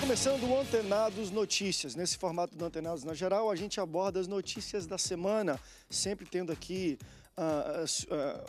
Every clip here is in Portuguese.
começando o Antenados Notícias. Nesse formato do Antenados na geral, a gente aborda as notícias da semana, sempre tendo aqui uh, uh,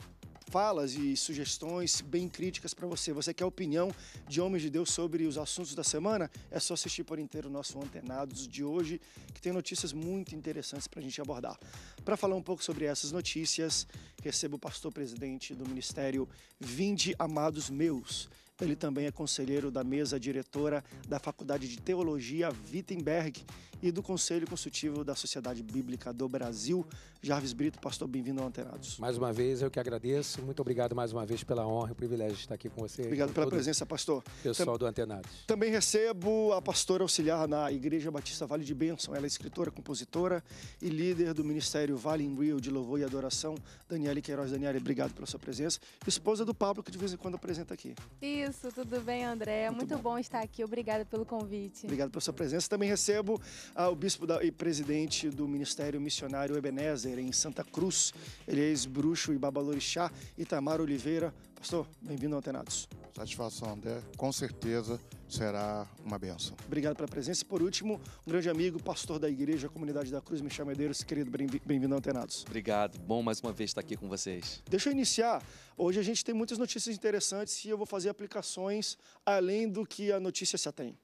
falas e sugestões bem críticas para você. Você quer opinião de homens de Deus sobre os assuntos da semana? É só assistir por inteiro o nosso Antenados de hoje, que tem notícias muito interessantes para a gente abordar. Para falar um pouco sobre essas notícias, recebo o pastor presidente do ministério Vinde Amados Meus. Ele também é conselheiro da mesa diretora da Faculdade de Teologia Wittenberg e do Conselho Consultivo da Sociedade Bíblica do Brasil. Jarvis Brito, pastor, bem-vindo ao Antenados. Mais uma vez, eu que agradeço. Muito obrigado mais uma vez pela honra e o privilégio de estar aqui com você. Obrigado com pela presença, pastor. Pessoal do Antenados. Também recebo a pastora auxiliar na Igreja Batista Vale de Bênção. Ela é escritora, compositora e líder do Ministério Vale in Rio de Louvor e Adoração. Daniele Queiroz. Daniele, obrigado pela sua presença. Esposa do Pablo, que de vez em quando apresenta aqui. Isso isso, tudo bem, André? É muito, Muito bom. bom. estar aqui, obrigada pelo convite. Obrigado pela sua presença. Também recebo ah, o bispo da, e presidente do Ministério Missionário Ebenezer, em Santa Cruz. Ele é ex-bruxo e babalorixá, Itamar Oliveira. Pastor, bem-vindo ao Antenados satisfação, André. Com certeza será uma benção. Obrigado pela presença. E por último, um grande amigo, pastor da igreja, comunidade da Cruz, Michel Medeiros. Querido, bem-vindo ao Antenados. Obrigado. Bom mais uma vez estar aqui com vocês. Deixa eu iniciar. Hoje a gente tem muitas notícias interessantes e eu vou fazer aplicações além do que a notícia se atém.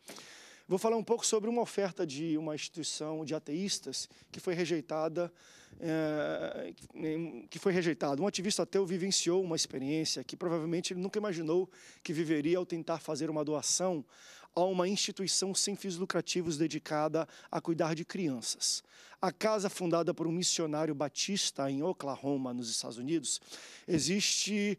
Vou falar um pouco sobre uma oferta de uma instituição de ateístas que foi rejeitada, é, que foi rejeitada. Um ativista ateu vivenciou uma experiência que provavelmente ele nunca imaginou que viveria ao tentar fazer uma doação a uma instituição sem fins lucrativos dedicada a cuidar de crianças. A casa, fundada por um missionário batista em Oklahoma, nos Estados Unidos, existe,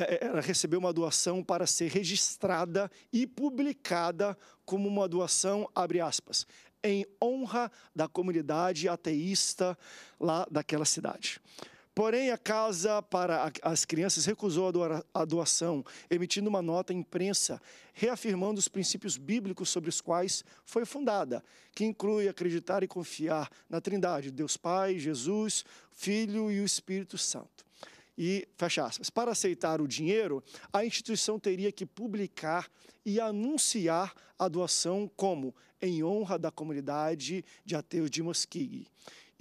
é, ela recebeu uma doação para ser registrada e publicada como uma doação, abre aspas, em honra da comunidade ateísta lá daquela cidade. Porém, a Casa para as Crianças recusou a doação, emitindo uma nota à imprensa reafirmando os princípios bíblicos sobre os quais foi fundada, que inclui acreditar e confiar na Trindade, Deus Pai, Jesus, Filho e o Espírito Santo. E, fecha aspas, para aceitar o dinheiro, a instituição teria que publicar e anunciar a doação como em honra da comunidade de ateus de Mosquig.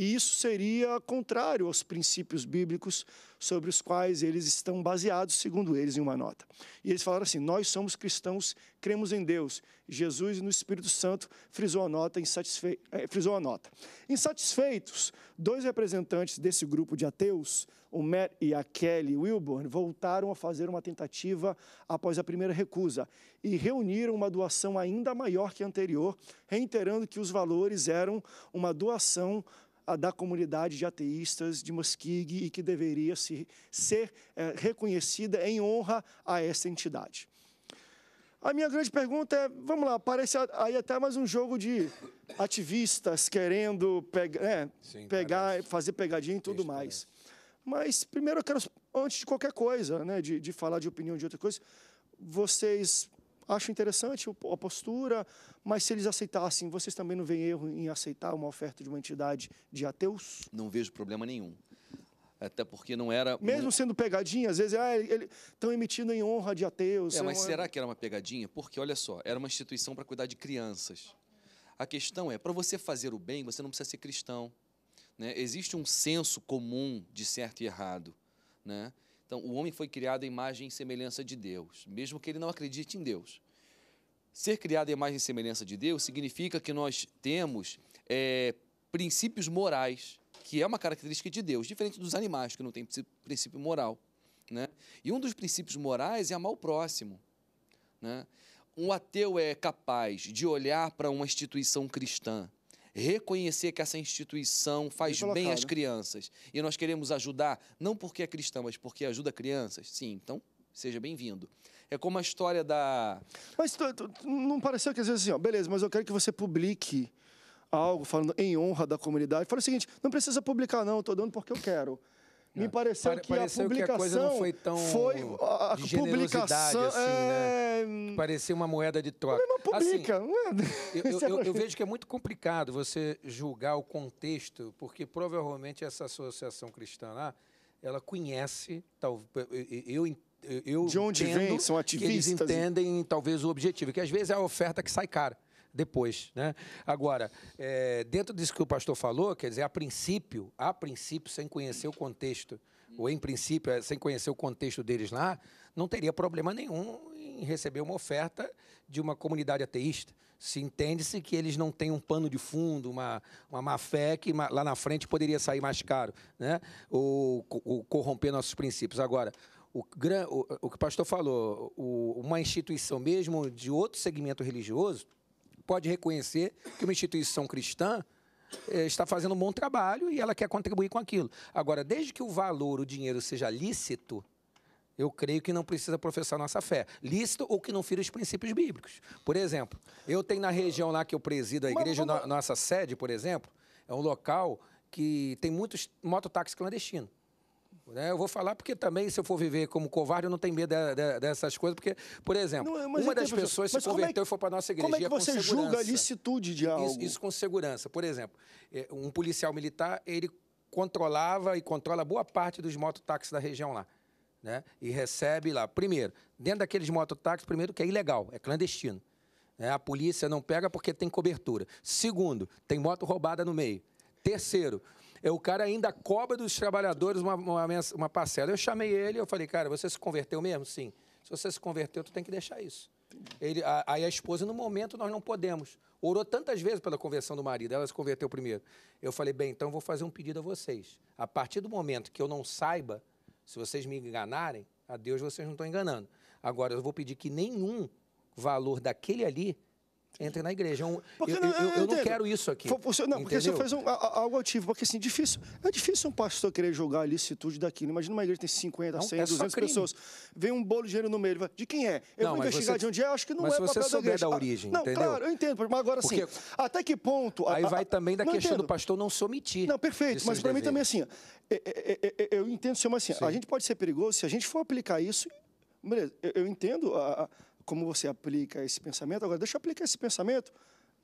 E isso seria contrário aos princípios bíblicos sobre os quais eles estão baseados, segundo eles, em uma nota. E eles falaram assim: Nós somos cristãos, cremos em Deus, Jesus e no Espírito Santo, frisou a nota. Insatisfe... É, frisou a nota. Insatisfeitos, dois representantes desse grupo de ateus, o Matt e a Kelly Wilborn, voltaram a fazer uma tentativa após a primeira recusa e reuniram uma doação ainda maior que a anterior, reiterando que os valores eram uma doação da comunidade de ateístas de Muskeg e que deveria se, ser é, reconhecida em honra a essa entidade. A minha grande pergunta é, vamos lá, parece aí até mais um jogo de ativistas querendo pega, né, Sim, pegar, parece. fazer pegadinha e tudo Isso mais. Parece. Mas primeiro eu quero, antes de qualquer coisa, né, de, de falar de opinião de outra coisa, vocês acho interessante a postura, mas se eles aceitassem, vocês também não veem erro em aceitar uma oferta de uma entidade de ateus? Não vejo problema nenhum. Até porque não era. Mesmo sendo pegadinha, às vezes, ah, estão emitindo em honra de ateus. É, é mas será que era uma pegadinha? Porque, olha só, era uma instituição para cuidar de crianças. A questão é: para você fazer o bem, você não precisa ser cristão. Né? Existe um senso comum de certo e errado. Né? Então, o homem foi criado à imagem e semelhança de Deus, mesmo que ele não acredite em Deus. Ser criado à imagem e semelhança de Deus significa que nós temos é, princípios morais, que é uma característica de Deus, diferente dos animais, que não têm princípio moral. Né? E um dos princípios morais é amar o próximo. Né? Um ateu é capaz de olhar para uma instituição cristã reconhecer que essa instituição faz bem às né? crianças e nós queremos ajudar, não porque é cristã, mas porque ajuda crianças, sim, então seja bem-vindo. É como a história da. Mas tu, tu, não pareceu que às vezes assim, ó, beleza, mas eu quero que você publique algo falando em honra da comunidade. Fala o seguinte: não precisa publicar, não, eu estou dando porque eu quero. Me pareceu Pare, que pareceu a publicação que a coisa não foi tão foi a, a publicação assim, né? é... né? Parecia uma moeda de troca. Mas assim, publica. Assim, eu, eu, é eu, eu, vejo que é muito complicado você julgar o contexto, porque provavelmente essa associação cristã lá, ela conhece, tal, eu eu de onde vem são ativistas? Que eles entendem talvez o objetivo, que às vezes é a oferta que sai cara depois. Né? Agora, é, dentro disso que o pastor falou, quer dizer, a princípio, a princípio, sem conhecer o contexto, ou em princípio, é, sem conhecer o contexto deles lá, não teria problema nenhum em receber uma oferta de uma comunidade ateísta. Se entende-se que eles não têm um pano de fundo, uma, uma má fé que lá na frente poderia sair mais caro, né? ou, ou corromper nossos princípios. Agora, o, o, o que o pastor falou, o, uma instituição mesmo de outro segmento religioso, pode reconhecer que uma instituição cristã eh, está fazendo um bom trabalho e ela quer contribuir com aquilo. Agora, desde que o valor, o dinheiro seja lícito, eu creio que não precisa professar nossa fé. Lícito ou que não fira os princípios bíblicos. Por exemplo, eu tenho na região lá que eu presido a igreja, nossa sede, por exemplo, é um local que tem muitos mototáxis clandestinos. Né? Eu vou falar porque também, se eu for viver como covarde, eu não tenho medo de, de, dessas coisas, porque, por exemplo, não, uma é das pessoas se converteu é e foi para a nossa igreja. Como é que é é você julga a licitude de algo? Isso, isso com segurança. Por exemplo, um policial militar, ele controlava e controla boa parte dos mototáxis da região lá. Né? E recebe lá. Primeiro, dentro daqueles mototáxis, primeiro que é ilegal, é clandestino. Né? A polícia não pega porque tem cobertura. Segundo, tem moto roubada no meio. Terceiro, é, o cara ainda cobra dos trabalhadores uma, uma, uma parcela. Eu chamei ele, eu falei, cara, você se converteu mesmo? Sim. Se você se converteu, tu tem que deixar isso. Ele, a, aí a esposa, no momento, nós não podemos. Orou tantas vezes pela conversão do marido, ela se converteu primeiro. Eu falei, bem, então vou fazer um pedido a vocês. A partir do momento que eu não saiba, se vocês me enganarem, a Deus vocês não estão enganando. Agora, eu vou pedir que nenhum valor daquele ali entre na igreja. É eu, eu, eu, eu, não quero isso aqui. não, entendeu? porque você faz um, algo ativo. Porque assim, difícil, é difícil um pastor querer jogar a licitude daquilo. Né? Imagina uma igreja que tem 50, não, 100, é 200 crime. pessoas. Vem um bolo de dinheiro no meio. de quem é? Eu não, vou investigar você, de onde é, acho que não mas é igreja papel você souber da, da origem, ah, Não, entendeu? claro, eu entendo. Mas agora assim, porque até que ponto... A, aí vai também da questão entendo. do pastor não se omitir. Não, perfeito. Mas para mim também assim, é, é, eu entendo, senhor, mas assim, a gente pode ser perigoso se a gente for aplicar isso... Beleza, eu entendo a como você aplica esse pensamento. Agora, deixa eu aplicar esse pensamento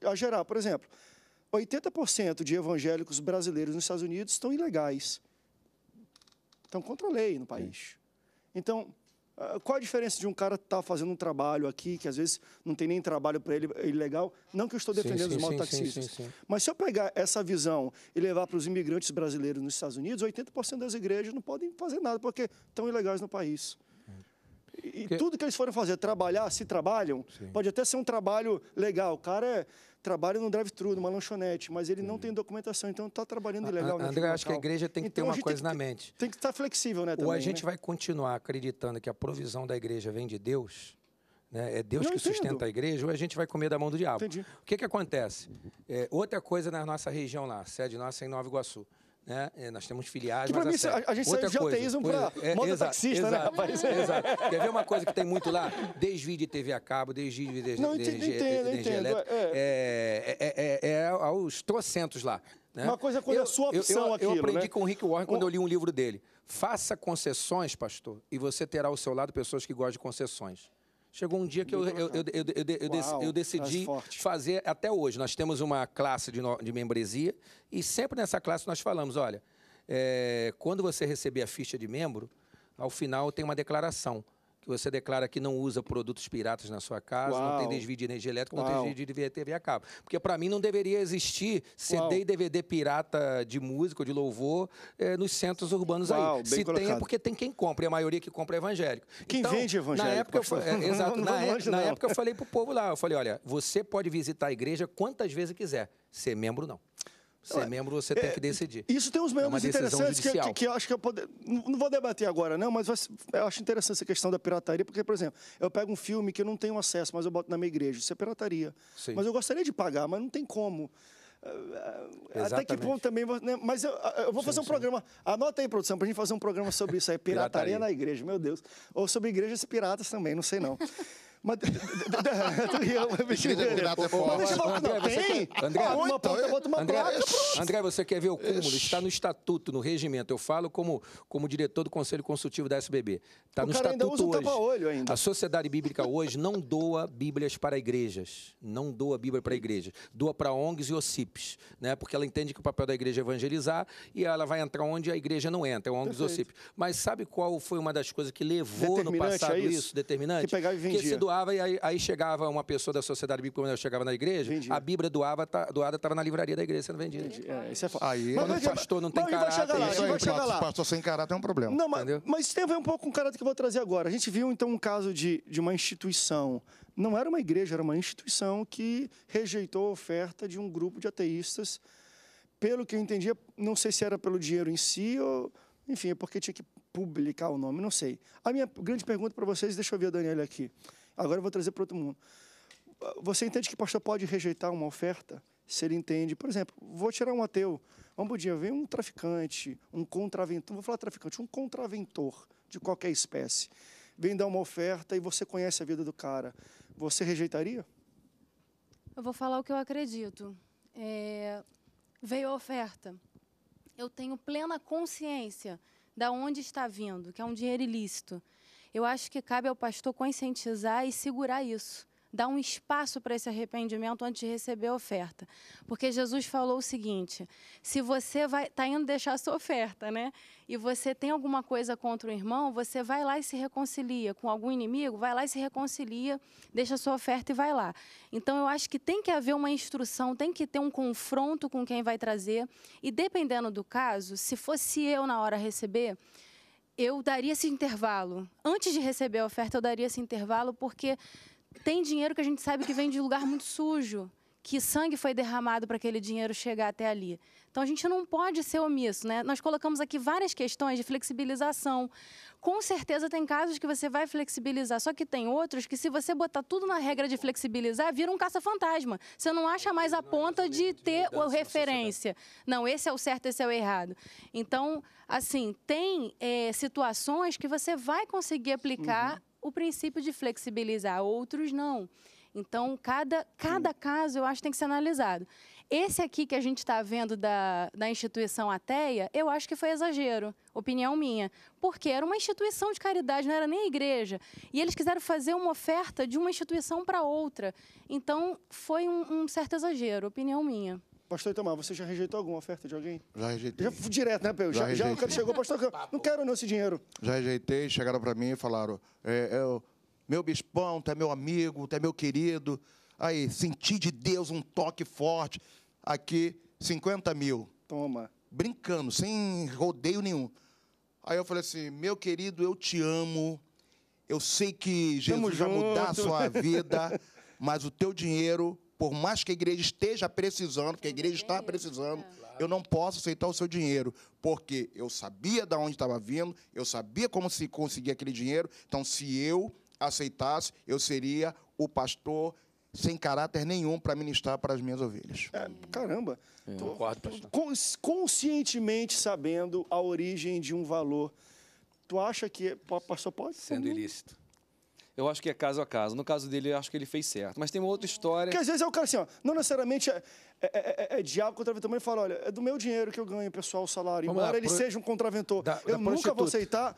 a geral. Por exemplo, 80% de evangélicos brasileiros nos Estados Unidos estão ilegais. Estão contra a lei no país. É. Então, ah, qual a diferença de um cara estar tá fazendo um trabalho aqui, que às vezes não tem nem trabalho para ele, é ilegal? Não que eu estou defendendo sim, sim, os mototaxistas. Mas se eu pegar essa visão e levar para os imigrantes brasileiros nos Estados Unidos, 80% das igrejas não podem fazer nada porque estão ilegais no país. E Porque... tudo que eles foram fazer, trabalhar, se trabalham, Sim. pode até ser um trabalho legal. O cara é, trabalha no drive-thru, numa lanchonete, mas ele Sim. não uhum. tem documentação, então está trabalhando ilegal. Né, André, eu acho que a igreja tem que então, ter uma coisa na que, mente. Tem que estar flexível, né? Ou também, a gente né? vai continuar acreditando que a provisão da igreja vem de Deus, né? é Deus que entendo. sustenta a igreja, ou a gente vai comer da mão do diabo. Entendi. O que, que acontece? É, outra coisa na nossa região lá, sede nossa em Nova Iguaçu né? É, nós temos filiais, que mas... Mim, é é a, gente outra saiu de ateísmo para é, mototaxista, né, rapaz? Exato. Quer ver uma coisa que tem muito lá? Desvio de TV a cabo, desvio de, de, não, entendo, entendo, elétrica. É, é, é, aos trocentos lá. Né? Uma coisa quando é a sua opção eu, eu, aquilo, Eu aprendi né? com o Rick Warren quando eu li um livro dele. Faça concessões, pastor, e você terá ao seu lado pessoas que gostam de concessões. Chegou um dia que eu, eu, eu, eu, Uau, eu decidi fazer até hoje. Nós temos uma classe de, de membresia e sempre nessa classe nós falamos: olha, é, quando você receber a ficha de membro, ao final tem uma declaração. Você declara que não usa produtos piratas na sua casa, Uau. não tem desvio de energia elétrica, Uau. não tem desvio de TV a cabo. Porque para mim não deveria existir CD Uau. e DVD pirata de música ou de louvor eh, nos centros urbanos aí. Se colocado. tem é porque tem quem compra, e a maioria que compra é evangélico. Quem então, vende evangélico? Na época, eu, eh, exato, não, na é, época eu falei pro povo lá, eu falei, olha, você pode visitar a igreja quantas vezes quiser, ser membro não. Ser é membro, você tem é, que decidir. Isso tem uns é membros é interessantes que, que, que, eu acho que eu poder, não vou debater agora, não, mas eu acho interessante essa questão da pirataria, porque, por exemplo, eu pego um filme que eu não tenho acesso, mas eu boto na minha igreja, isso é pirataria. Sim. Mas eu gostaria de pagar, mas não tem como. Exatamente. É, até que ponto também. Né? Mas eu, eu vou sim, fazer um sim. programa. Anota aí, produção, pra gente fazer um programa sobre isso aí. Pirataria, pirataria na igreja, meu Deus. Ou sobre igrejas piratas também, não sei não. Mas. tu riu, mas deixa eu falar. Não, tem? André, ah, uma então, ponta, bota uma André, André, você quer ver o cúmulo? Está no estatuto, no regimento. Eu falo como, como diretor do Conselho Consultivo da SBB. Está no estatuto ainda usa hoje. tapa ainda. A Sociedade Bíblica hoje não doa Bíblias para igrejas. Não doa Bíblia para igrejas. Doa para ONGs e OCIPs, né? Porque ela entende que o papel da igreja é evangelizar e ela vai entrar onde a igreja não entra, é ONGs e OCIPs. Mas sabe qual foi uma das coisas que levou no é passado é isso? isso? determinante? Que pegava e vendia. Que doava e aí, aí chegava uma pessoa da sociedade bíblica, quando eu chegava na igreja, Entendi. a Bíblia doava, tá, doada estava na livraria da igreja sendo vendida. É, isso é... Aí mas, mas, pastor não tem mas, caráter. chegar lá, isso aí, chegar lá. pastor sem caráter é um problema. Não, mas, tem a ver um pouco com o caráter que eu vou trazer agora. A gente viu, então, um caso de, de uma instituição. Não era uma igreja, era uma instituição que rejeitou a oferta de um grupo de ateístas. Pelo que eu entendia, não sei se era pelo dinheiro em si ou... Enfim, é porque tinha que publicar o nome, não sei. A minha grande pergunta para vocês, deixa eu ver a Daniela aqui. Agora eu vou trazer para outro mundo. Você entende que o pastor pode rejeitar uma oferta? Se ele entende, por exemplo, vou tirar um ateu. Um dia vem um traficante, um contraventor, vou falar traficante, um contraventor de qualquer espécie. Vem dar uma oferta e você conhece a vida do cara. Você rejeitaria? Eu vou falar o que eu acredito. É... Veio a oferta. Eu tenho plena consciência da onde está vindo, que é um dinheiro ilícito eu acho que cabe ao pastor conscientizar e segurar isso. Dar um espaço para esse arrependimento antes de receber a oferta. Porque Jesus falou o seguinte: se você está indo deixar sua oferta, né? E você tem alguma coisa contra o irmão, você vai lá e se reconcilia com algum inimigo, vai lá e se reconcilia, deixa sua oferta e vai lá. Então eu acho que tem que haver uma instrução, tem que ter um confronto com quem vai trazer. E dependendo do caso, se fosse eu na hora receber, eu daria esse intervalo. Antes de receber a oferta, eu daria esse intervalo, porque tem dinheiro que a gente sabe que vem de lugar muito sujo que sangue foi derramado para aquele dinheiro chegar até ali. Então a gente não pode ser omisso, né? Nós colocamos aqui várias questões de flexibilização. Com certeza tem casos que você vai flexibilizar, só que tem outros que se você botar tudo na regra de flexibilizar, vira um caça-fantasma. Você não acha mais a ponta de ter a referência. Não, esse é o certo, esse é o errado. Então, assim, tem é, situações que você vai conseguir aplicar uhum. o princípio de flexibilizar, outros não. Então, cada, cada caso eu acho tem que ser analisado. Esse aqui que a gente está vendo da, da instituição ateia, eu acho que foi exagero, opinião minha. Porque era uma instituição de caridade, não era nem igreja. E eles quiseram fazer uma oferta de uma instituição para outra. Então, foi um, um certo exagero, opinião minha. Pastor Itamar, você já rejeitou alguma oferta de alguém? Já rejeitei. Já direto, né, Peu? Já, já, já o cara chegou, pastor, não quero não esse dinheiro. Já rejeitei, chegaram para mim e falaram, é, eu é, meu bispão, tu é meu amigo, tu é meu querido. Aí, senti de Deus um toque forte. Aqui, 50 mil. Toma. Brincando, sem rodeio nenhum. Aí eu falei assim: meu querido, eu te amo. Eu sei que Jesus vai mudar a sua vida, mas o teu dinheiro, por mais que a igreja esteja precisando, porque a igreja está precisando, é. eu não posso aceitar o seu dinheiro, porque eu sabia de onde estava vindo, eu sabia como se conseguir aquele dinheiro. Então, se eu aceitasse, eu seria o pastor sem caráter nenhum para ministrar para as minhas ovelhas. É, caramba. É. Tô, conscientemente sabendo a origem de um valor, tu acha que pastor pode? Sendo ilícito. Eu acho que é caso a caso. No caso dele, eu acho que ele fez certo. Mas tem uma outra história. Que às vezes é o cara assim, ó, não necessariamente é, é, é, é, é diabo contraventor, mas ele fala: olha, é do meu dinheiro que eu ganho, pessoal, o salário. Vamos Embora lá, ele pro... seja um contraventor, da, eu da nunca prostituta. vou aceitar.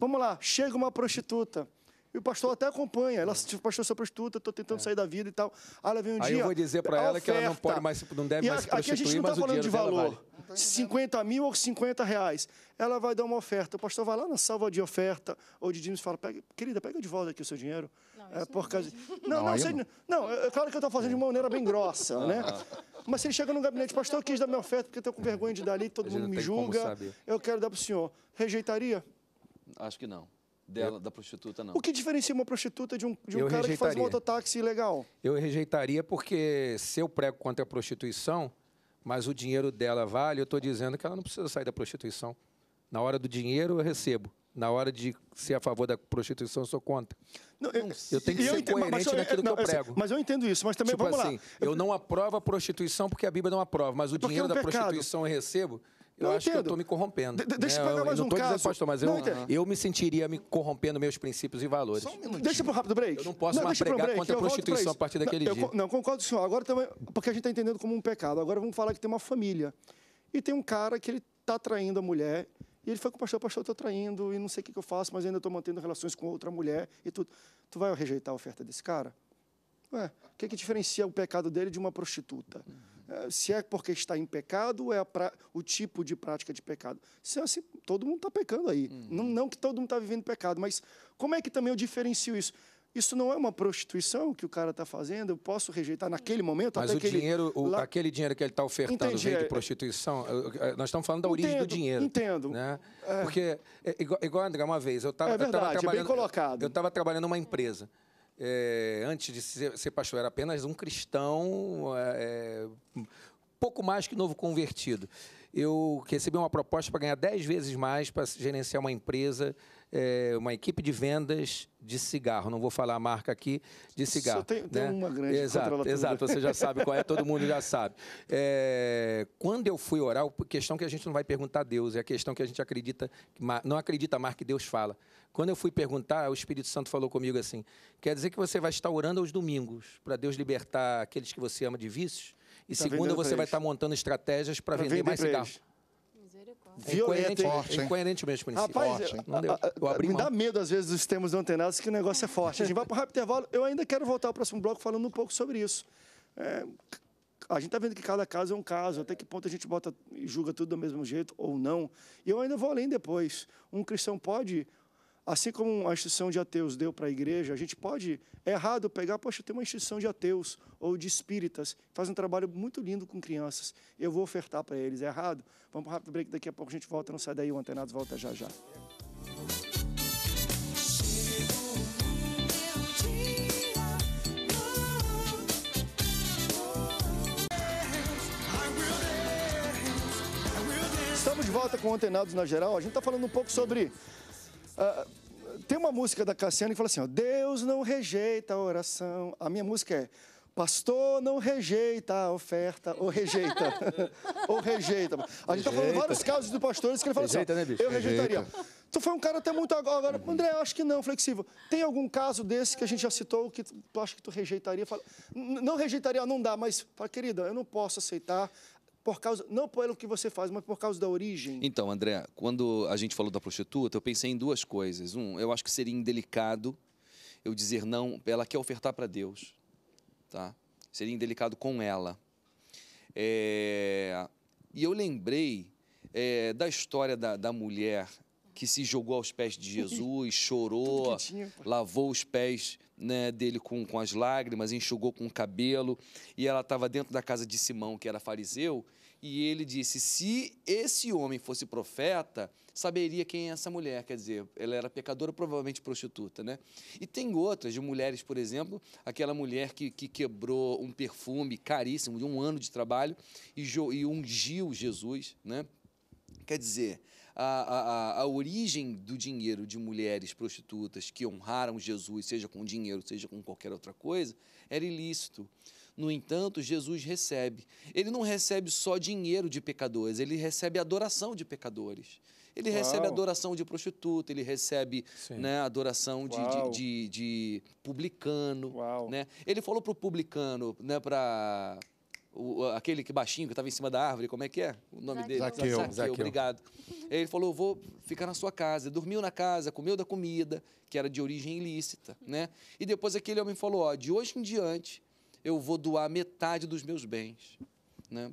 Vamos lá, chega uma prostituta e o pastor até acompanha. Ela, tipo, pastor, sou prostituta, estou tentando é. sair da vida e tal. Aí ela vem um Aí dia. eu vou dizer para ela que ela não pode mais, não deve e mais se Aqui a gente não está falando de valor. Vale. 50 mil ou 50 reais. Ela vai dar uma oferta. O pastor vai lá na salva de oferta ou de dinheiro e fala: pega, querida, pega de volta aqui o seu dinheiro. Não, é, por causa não, não, não, sei, não. não é, é, claro que eu estou fazendo de uma maneira bem grossa, né? Ah. Mas se ele chega no gabinete, pastor, eu quis dar minha oferta porque eu estou com vergonha de dar ali, todo mundo me julga. Eu quero dar para o senhor. Rejeitaria? Acho que não dela, eu... da prostituta, não. O que diferencia uma prostituta de um, de um cara que faz um mototáxi ilegal? Eu rejeitaria porque se eu prego contra a prostituição, mas o dinheiro dela vale, eu estou dizendo que ela não precisa sair da prostituição. Na hora do dinheiro, eu recebo. Na hora de ser a favor da prostituição, eu sou contra. Não, eu, eu, tenho que eu ser entendo, coerente eu, naquilo não, que eu é assim, prego. Mas eu entendo isso, mas também tipo vamos assim, lá. Eu não aprovo a prostituição porque a Bíblia não aprova, mas o é é dinheiro é um da pecado. prostituição eu recebo eu não acho entendo. que eu tô me corrompendo. De deixa eu pegar mais eu um caso. Dizendo, pastor, mas eu, eu me sentiria me corrompendo meus princípios e valores. Só um minutinho. deixa pro rápido break. Eu não posso não, mais pregar break, contra a prostituição a partir daquele não, dia. Eu, não, concordo com o senhor. Agora também, porque a gente está entendendo como um pecado. Agora vamos falar que tem uma família. E tem um cara que ele está traindo a mulher. E ele foi com o pastor, pastor, eu estou traindo e não sei o que, que eu faço, mas ainda estou mantendo relações com outra mulher e tudo. Tu vai rejeitar a oferta desse cara? Ué, o que, que diferencia o pecado dele de uma prostituta? Hum. É, se é porque está em pecado ou é pra, o tipo de prática de pecado. Se é assim, todo mundo está pecando aí. Uhum. Não, não que todo mundo está vivendo pecado, mas como é que também eu diferencio isso? Isso não é uma prostituição que o cara está fazendo, eu posso rejeitar naquele momento. Mas o dinheiro, o, lá... aquele dinheiro que ele está ofertando Entendi, vem de é. prostituição. Nós estamos falando da origem entendo, do dinheiro. Entendo. Né? É. Porque, é, igual, igual, André, uma vez, eu estava é trabalhando. bem colocado. Eu estava trabalhando numa empresa é, antes de ser, ser, pastor, era apenas um cristão, é, é pouco mais que novo convertido eu recebi uma proposta para ganhar 10 vezes mais para gerenciar uma empresa, é, uma equipe de vendas de cigarro. Não vou falar a marca aqui de cigarro. Só tem, né? tem uma grande Exato, exato, você já sabe qual é, todo mundo já sabe. É, quando eu fui orar, a questão que a gente não vai perguntar a Deus, é a questão que a gente acredita, não acredita mais que Deus fala. Quando eu fui perguntar, o Espírito Santo falou comigo assim: quer dizer que você vai estar orando aos domingos para Deus libertar aqueles que você ama de vícios? e tá segunda você vai estar tá montando estratégias para vender, vender, mais três. É é cigarro. É incoerente, incoerente mesmo princípio. Rapaz, forte, não deu. me dá medo às vezes dos termos antenados que o negócio é forte. A gente vai para o rápido intervalo. Eu ainda quero voltar ao próximo bloco falando um pouco sobre isso. É, a gente está vendo que cada caso é um caso, até que ponto a gente bota e julga tudo do mesmo jeito ou não. E eu ainda vou além depois. Um cristão pode Assim como a instituição de ateus deu para a igreja, a gente pode, é errado pegar, poxa, tem uma instituição de ateus ou de espíritas, faz um trabalho muito lindo com crianças, eu vou ofertar para eles, é errado? Vamos para um rápido break, daqui a pouco a gente volta, não sai daí, o Antenados volta já já. Estamos de volta com o Antenados na Geral. A gente está falando um pouco sobre uh, tem uma música da Cassiane que fala assim: ó, Deus não rejeita a oração. A minha música é Pastor não rejeita a oferta, ou rejeita. ou rejeita. A gente está falando vários casos de pastores que ele fala rejeita, assim: ó, né, bicho? Eu rejeitaria. Rejeita. Tu foi um cara até muito agora. André, eu acho que não, flexível. Tem algum caso desse que a gente já citou que tu acha que tu rejeitaria? Fala, não rejeitaria, não dá, mas fala, querida, eu não posso aceitar por causa não pelo que você faz, mas por causa da origem. Então, André, quando a gente falou da prostituta, eu pensei em duas coisas. Um, eu acho que seria indelicado eu dizer não, ela quer ofertar para Deus, tá? Seria indelicado com ela. É... E eu lembrei é, da história da, da mulher que se jogou aos pés de Jesus, chorou, lavou os pés né, dele com, com as lágrimas, enxugou com o cabelo, e ela estava dentro da casa de Simão, que era fariseu, e ele disse: Se esse homem fosse profeta, saberia quem é essa mulher. Quer dizer, ela era pecadora, provavelmente prostituta, né? E tem outras, de mulheres, por exemplo, aquela mulher que, que quebrou um perfume caríssimo, de um ano de trabalho, e, e ungiu Jesus, né? Quer dizer, a, a, a, origem do dinheiro de mulheres prostitutas que honraram Jesus, seja com dinheiro, seja com qualquer outra coisa, era ilícito. No entanto, Jesus recebe. Ele não recebe só dinheiro de pecadores, ele recebe adoração de pecadores. Ele Uau. recebe adoração de prostituta, ele recebe né, adoração de, de, de, de, publicano. Né? Ele falou para o publicano, né, para o, aquele que baixinho que estava em cima da árvore, como é que é? O nome Zaqueu. dele? Zaqueu. Zaqueu, Zaqueu. obrigado. Ele falou: vou ficar na sua casa. Dormiu na casa, comeu da comida, que era de origem ilícita, né? E depois aquele homem falou: ó, de hoje em diante eu vou doar metade dos meus bens, né?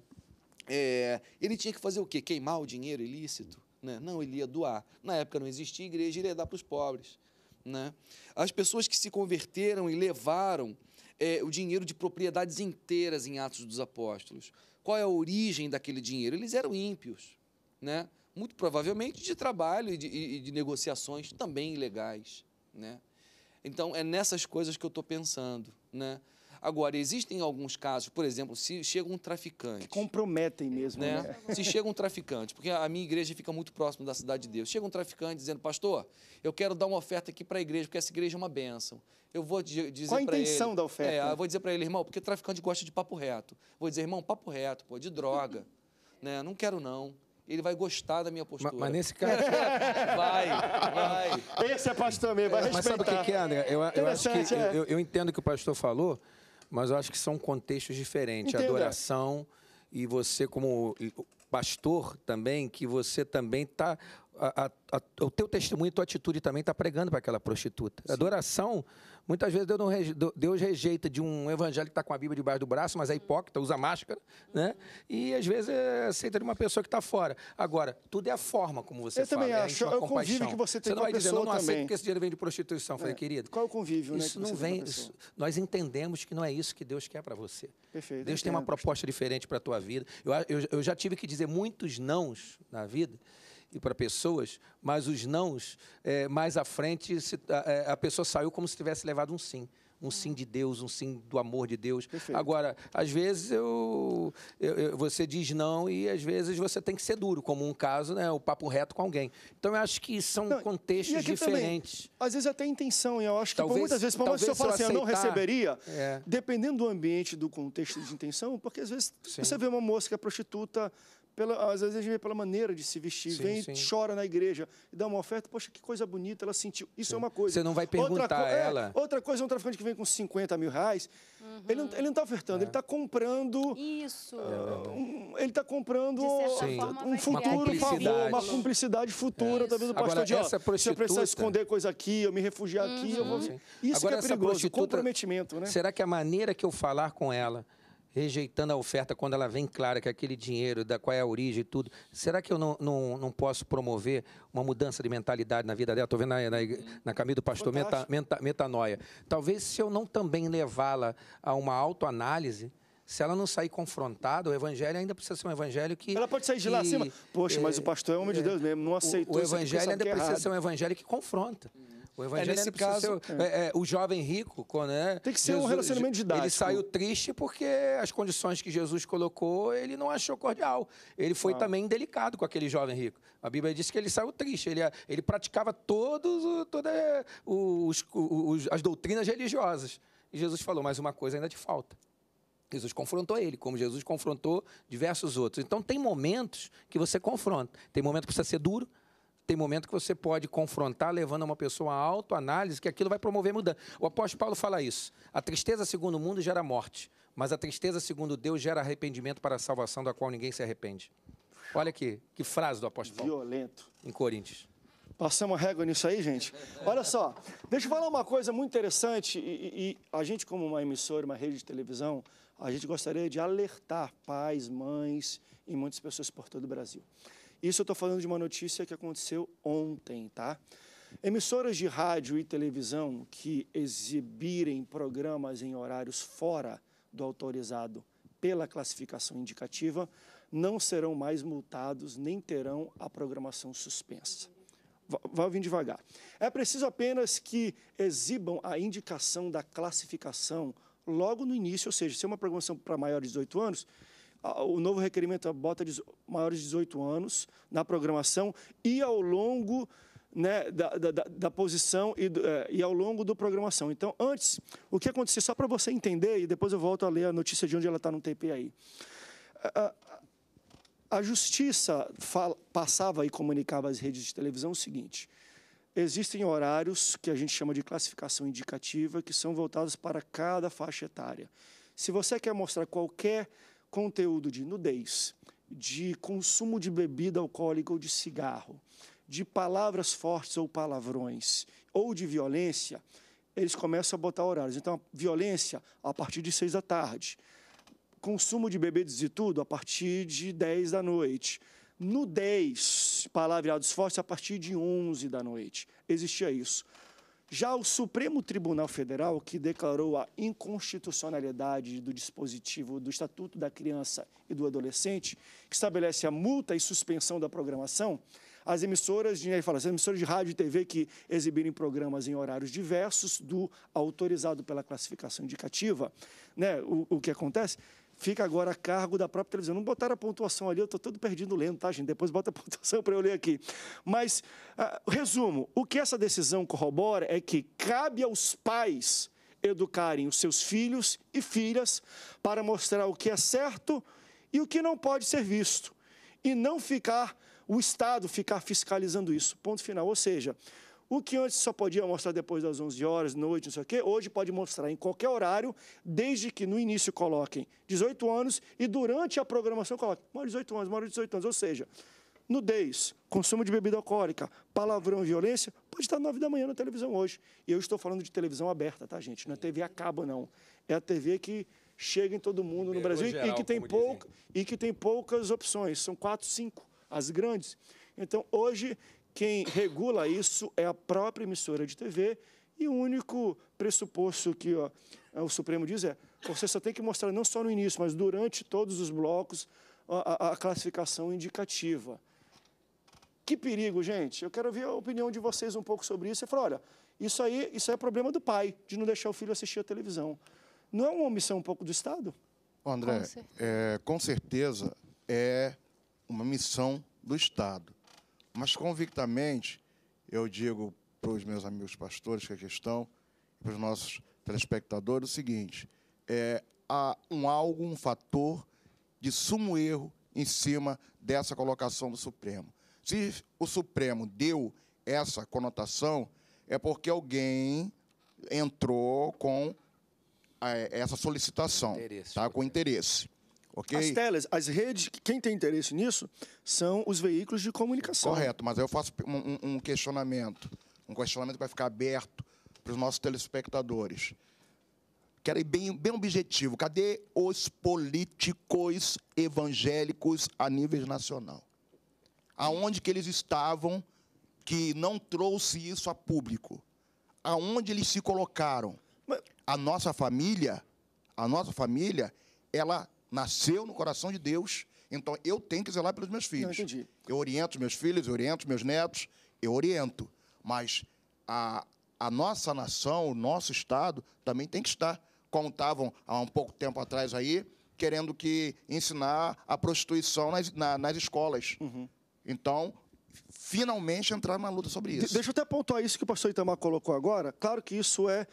É, ele tinha que fazer o quê? Queimar o dinheiro ilícito? Né? Não, ele ia doar. Na época não existia igreja, ele ia dar para os pobres. Né? As pessoas que se converteram e levaram é, o dinheiro de propriedades inteiras em Atos dos Apóstolos. Qual é a origem daquele dinheiro? Eles eram ímpios, né? muito provavelmente de trabalho e de, e de negociações também ilegais. Né? Então, é nessas coisas que eu estou pensando. Né? Agora, existem alguns casos, por exemplo, se chega um traficante. Que comprometem mesmo, né? né? Se chega um traficante, porque a minha igreja fica muito próximo da cidade de Deus. Chega um traficante dizendo, pastor, eu quero dar uma oferta aqui para a igreja, porque essa igreja é uma bênção. Eu vou dizer para ele. Qual a intenção ele, da oferta? É, eu vou dizer para ele, irmão, porque traficante gosta de papo reto. Vou dizer, irmão, papo reto, pô, de droga. né? Não quero, não ele vai gostar da minha postura. Mas, mas nesse caso. vai, vai. Esse é pastor mesmo, vai respeitar. Mas sabe o que é, André? Eu, eu acho que. É. Eu, eu entendo o que o pastor falou, mas eu acho que são contextos diferentes. Entenda. Adoração e você como pastor também, que você também está... o teu testemunho, tua atitude também está pregando para aquela prostituta. Sim. Adoração Muitas vezes Deus, reje... Deus rejeita de um evangélico que está com a Bíblia debaixo do braço, mas é hipócrita, usa máscara, né? E às vezes é aceita de uma pessoa que está fora. Agora, tudo é a forma como você eu fala. Eu também é acho. É o convívio que você tem você não vai dizer, não, não aceito porque esse dinheiro vem de prostituição. falei, é. querido. Qual é o convívio, né, isso né, não vem. Isso... nós entendemos que não é isso que Deus quer para você. Perfeito. Deus tem uma proposta diferente para a tua vida. Eu, eu, eu já tive que dizer muitos nãos na vida e para pessoas, mas os nãos, é, mais à frente, se, a, é, a, pessoa saiu como se tivesse levado um sim. Um sim de Deus, um sim do amor de Deus. Perfeito. Agora, às vezes eu, eu, eu, você diz não e às vezes você tem que ser duro, como um caso, né, o papo reto com alguém. Então eu acho que são não, contextos diferentes. Também, às vezes até intenção, e eu acho que talvez, muitas vezes, por mais que eu assim, aceitar, eu não receberia, é. dependendo do ambiente, do contexto de intenção, porque às vezes sim. você vê uma moça que é prostituta, pela, às vezes a gente vê pela maneira de se vestir, sim, vem sim. chora na igreja e dá uma oferta, poxa, que coisa bonita, ela sentiu. Isso é sim. é uma coisa. Você não vai perguntar outra a é, ela. É, outra coisa é um traficante que vem com 50 mil reais, uhum. ele, ele não está ofertando, é. ele está comprando... Isso. Uh, ele está comprando um futuro uma favor, uma cumplicidade futura, é. talvez o pastor Agora, de, ó, essa prostituta... se eu precisar esconder coisa aqui, eu me refugiar uhum. aqui, eu vou... Uhum. Isso Agora, que é perigoso, comprometimento, né? Será que a maneira que eu falar com ela rejeitando a oferta quando ela vem clara que aquele dinheiro, da qual é a origem e tudo, será que eu não, não, não posso promover uma mudança de mentalidade na vida dela? Estou vendo na, na, na caminho do pastor meta, meta, metanoia. Talvez se eu não também levá-la a uma autoanálise, se ela não sair confrontada, o evangelho ainda precisa ser um evangelho que. Ela pode sair de lá que, acima. Poxa, é, mas o é, pastor é homem de é, Deus mesmo, não aceitou. O, o evangelho ainda é precisa ser um evangelho que confronta. Uhum. O é, evangelho é, nesse caso, ser, é. é. É, o jovem rico, né? Tem que ser Jesus, um relacionamento didático. Ele saiu triste porque as condições que Jesus colocou, ele não achou cordial. Ele foi ah. também delicado com aquele jovem rico. A Bíblia diz que ele saiu triste. Ele, ele praticava todos toda os, os, as doutrinas religiosas. E Jesus falou, mas uma coisa ainda te falta. Jesus confrontou ele, como Jesus confrontou diversos outros. Então, tem momentos que você confronta. Tem momento que precisa ser duro, tem momento que você pode confrontar, levando uma pessoa a autoanálise, que aquilo vai promover mudança. O apóstolo Paulo fala isso. A tristeza segundo o mundo gera morte, mas a tristeza segundo Deus gera arrependimento para a salvação, da qual ninguém se arrepende. Olha aqui, que frase do apóstolo Paulo. Violento. Em Coríntios. Passamos régua nisso aí, gente? Olha só, deixa eu falar uma coisa muito interessante, e, e, a gente, como uma emissora, uma rede de televisão, a gente gostaria de alertar pais, mães e muitas pessoas por todo o Brasil. Isso eu estou falando de uma notícia que aconteceu ontem, tá? Emissoras de rádio e televisão que exibirem programas em horários fora do autorizado pela classificação indicativa não serão mais multados nem terão a programação suspensa. Vai vir devagar. É preciso apenas que exibam a indicação da classificação logo no início, ou seja, se é uma programação para maiores de 18 anos, o novo requerimento bota maiores de 18 anos na programação e ao longo né, da, da, da, posição e, do, é, e, ao longo do programação. Então, antes, o que acontecia, só para você entender, e depois eu volto a ler a notícia de onde ela está no TP aí. A, a, a justiça fala, passava e comunicava às redes de televisão o seguinte: existem horários que a gente chama de classificação indicativa, que são voltados para cada faixa etária. Se você quer mostrar qualquer conteúdo de nudez, de consumo de bebida alcoólica ou de cigarro, de palavras fortes ou palavrões, ou de violência, eles começam a botar horários. Então, violência a partir de seis da tarde, consumo de bebidas e tudo a partir de dez da noite, nudez, palavreados fortes a partir de onze da noite. Existia isso. Já o Supremo Tribunal Federal, que declarou a inconstitucionalidade do dispositivo do Estatuto da Criança e do Adolescente, que estabelece a multa e suspensão da programação, as emissoras de, fala, as emissoras de rádio e TV que exibirem programas em horários diversos do autorizado pela classificação indicativa, né, o, o que acontece fica agora a cargo da própria televisão. Não botaram a pontuação ali, eu estou todo perdido lendo, tá, gente? Depois bota a pontuação para eu ler aqui. Mas, uh, resumo, o que essa decisão corrobora é que cabe aos pais educarem os seus filhos e filhas para mostrar o que é certo e o que não pode ser visto. E não ficar, o Estado ficar fiscalizando isso. Ponto final. Ou seja, o que antes só podia mostrar depois das 11 horas, noite, não sei o quê, hoje pode mostrar em qualquer horário, desde que no início coloquem 18 anos e durante a programação coloquem maior de 18 anos, maior de 18 anos. Ou seja, nudez, consumo de bebida alcoólica, palavrão, violência, pode estar 9 da manhã na televisão hoje. E eu estou falando de televisão aberta, tá, gente? Não é TV a cabo, não. É a TV que chega em todo mundo no Brasil geral, e, que tem pouca, e que tem poucas opções. São quatro, cinco, as grandes. Então, hoje, quem regula isso é a própria emissora de TV e o único pressuposto que ó, é, o Supremo diz é você só tem que mostrar não só no início, mas durante todos os blocos a, a, classificação indicativa. Que perigo, gente. Eu quero ouvir a opinião de vocês um pouco sobre isso. Você falou, olha, isso aí, isso aí é problema do pai, de não deixar o filho assistir a televisão. Não é uma omissão um pouco do Estado? André, com certeza é, com certeza é uma missão do Estado. Mas convictamente, eu digo para os meus amigos pastores que aqui estão, para os nossos telespectadores, o seguinte: é, há um algo, um fator de sumo erro em cima dessa colocação do Supremo. Se o Supremo deu essa conotação, é porque alguém entrou com é, essa solicitação, interesse, tá? com interesse ok? As telas, as redes, quem tem interesse nisso são os veículos de comunicação. Correto, mas eu faço um, um questionamento, um questionamento que vai ficar aberto para os nossos telespectadores. Quero ir bem, bem objetivo. Cadê os políticos evangélicos a nível nacional? Aonde que eles estavam que não trouxe isso a público? Aonde eles se colocaram? A nossa família, a nossa família, ela nasceu no coração de Deus, então eu tenho que zelar pelos meus filhos. Não, entendi. Eu oriento meus filhos, eu oriento meus netos, eu oriento. Mas a, a nossa nação, o nosso Estado, também tem que estar. Como estavam há um pouco tempo atrás aí, querendo que ensinar a prostituição nas, na, nas escolas. Uhum. Então, finalmente entrar na luta sobre isso. De deixa eu até pontuar isso que o pastor Itamar colocou agora. Claro que isso é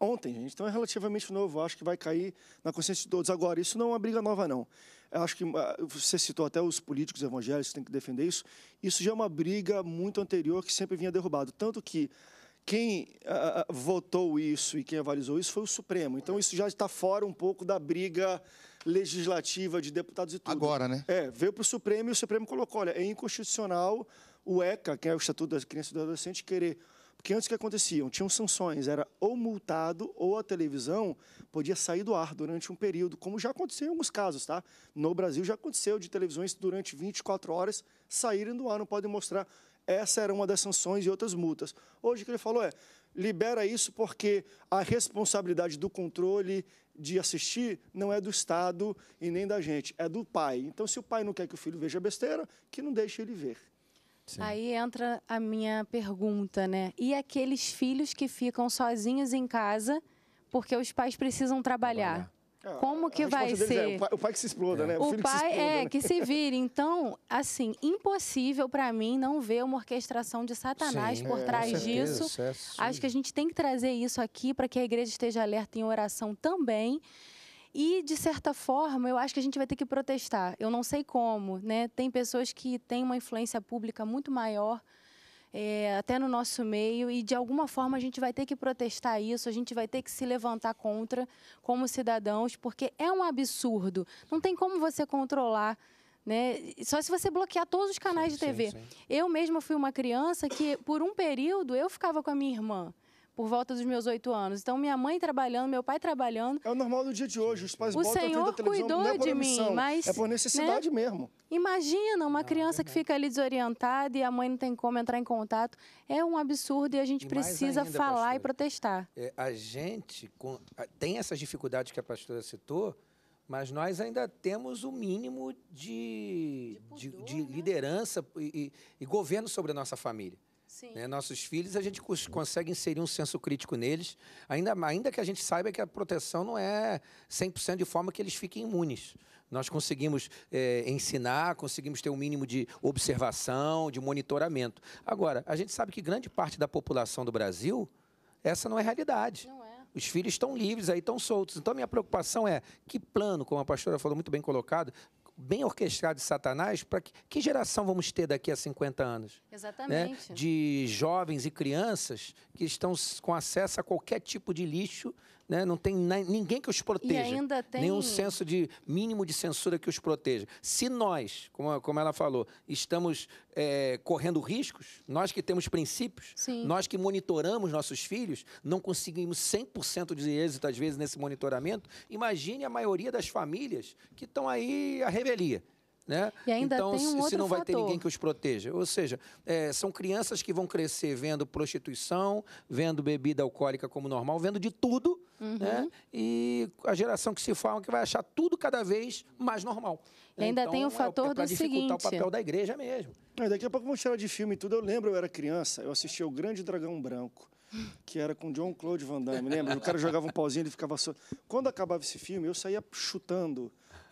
ontem, gente. Então é relativamente novo. Acho que vai cair na consciência de todos. Agora, isso não é uma briga nova, não. Eu acho que ah, você citou até os políticos evangélicos têm que defender isso. Isso já é uma briga muito anterior que sempre vinha derrubado. Tanto que quem uh, votou isso e quem avalizou isso foi o Supremo. Então isso já está fora um pouco da briga legislativa de deputados e tudo. Agora, né? É, veio para o Supremo e o Supremo colocou: olha, é inconstitucional o ECA, que é o Estatuto da Criança e do Adolescente, querer porque antes que aconteciam? Tinham sanções, era ou multado ou a televisão podia sair do ar durante um período, como já aconteceu em alguns casos, tá? No Brasil já aconteceu de televisões durante 24 horas saírem do ar, não podem mostrar. Essa era uma das sanções e outras multas. Hoje o que ele falou é: libera isso porque a responsabilidade do controle de assistir não é do Estado e nem da gente, é do pai. Então, se o pai não quer que o filho veja besteira, que não deixe ele ver. Sim. Aí entra a minha pergunta, né? E aqueles filhos que ficam sozinhos em casa porque os pais precisam trabalhar? trabalhar. É, Como que vai é, ser? É o, pai, o, pai, que se exploda, é. né? O, o pai que exploda, é né? que se vire. Então, assim, impossível para mim não ver uma orquestração de Satanás sim, por é, trás certeza, disso. É Acho que a gente tem que trazer isso aqui para que a igreja esteja alerta em oração também. E, de certa forma, eu acho que a gente vai ter que protestar. Eu não sei como, né? Tem pessoas que têm uma influência pública muito maior, é, até no nosso meio, e de alguma forma a gente vai ter que protestar isso, a gente vai ter que se levantar contra como cidadãos, porque é um absurdo. Não tem como você controlar né? Só se você bloquear todos os canais sim, de TV. Sim, sim. Eu mesma fui uma criança que, por um período, eu ficava com a minha irmã por volta dos meus oito anos. Então, minha mãe trabalhando, meu pai trabalhando. É o normal do dia de hoje. Os pais o botam Senhor a televisão, cuidou não é por de mim, mas é por necessidade né? mesmo. Imagina uma não, ah, é criança é que fica ali desorientada e a mãe não tem como entrar em contato. É um absurdo e a gente e precisa ainda, falar pastora, e protestar. É, a gente com, tem essas dificuldades que a pastora citou, mas nós ainda temos o mínimo de, de, pudor, de, de né? liderança e, e, e governo sobre a nossa família. Né? Nossos filhos, a gente consegue inserir um senso crítico neles, ainda, ainda que a gente saiba que a proteção não é 100% de forma que eles fiquem imunes. Nós conseguimos é, ensinar, conseguimos ter um mínimo de observação, de monitoramento. Agora, a gente sabe que grande parte da população do Brasil, essa não é realidade. Não é. Os filhos estão livres aí, estão soltos. Então, minha preocupação é que plano, como a pastora falou muito bem colocado, bem orquestrado de Satanás para que, que geração vamos ter daqui a 50 anos? Né? Exatamente. Né? De jovens e crianças que estão com acesso a qualquer tipo de lixo né? não tem ninguém que os proteja. E ainda tem... Nenhum senso de mínimo de censura que os proteja. Se nós, como, como ela falou, estamos é, correndo riscos, nós que temos princípios, Sim. nós que monitoramos nossos filhos, não conseguimos 100% de êxito, às vezes, nesse monitoramento, imagine a maioria das famílias que estão aí à revelia. Né? E ainda então, tem um se não vai ter ninguém que os proteja. Ou seja, é, são crianças que vão crescer vendo prostituição, vendo bebida alcoólica como normal, vendo de tudo. Uhum. Né? E a geração que se forma que vai achar tudo cada vez mais normal. E ainda então, tem o é fator é, é do seguinte... o papel da igreja mesmo. É, daqui a pouco vamos tirar de filme e tudo. Eu lembro, eu era criança, eu assistia O Grande Dragão Branco, que era com John Claude Van Damme, lembra? O cara jogava um pauzinho, ele ficava... So... Quando acabava esse filme, eu saía chutando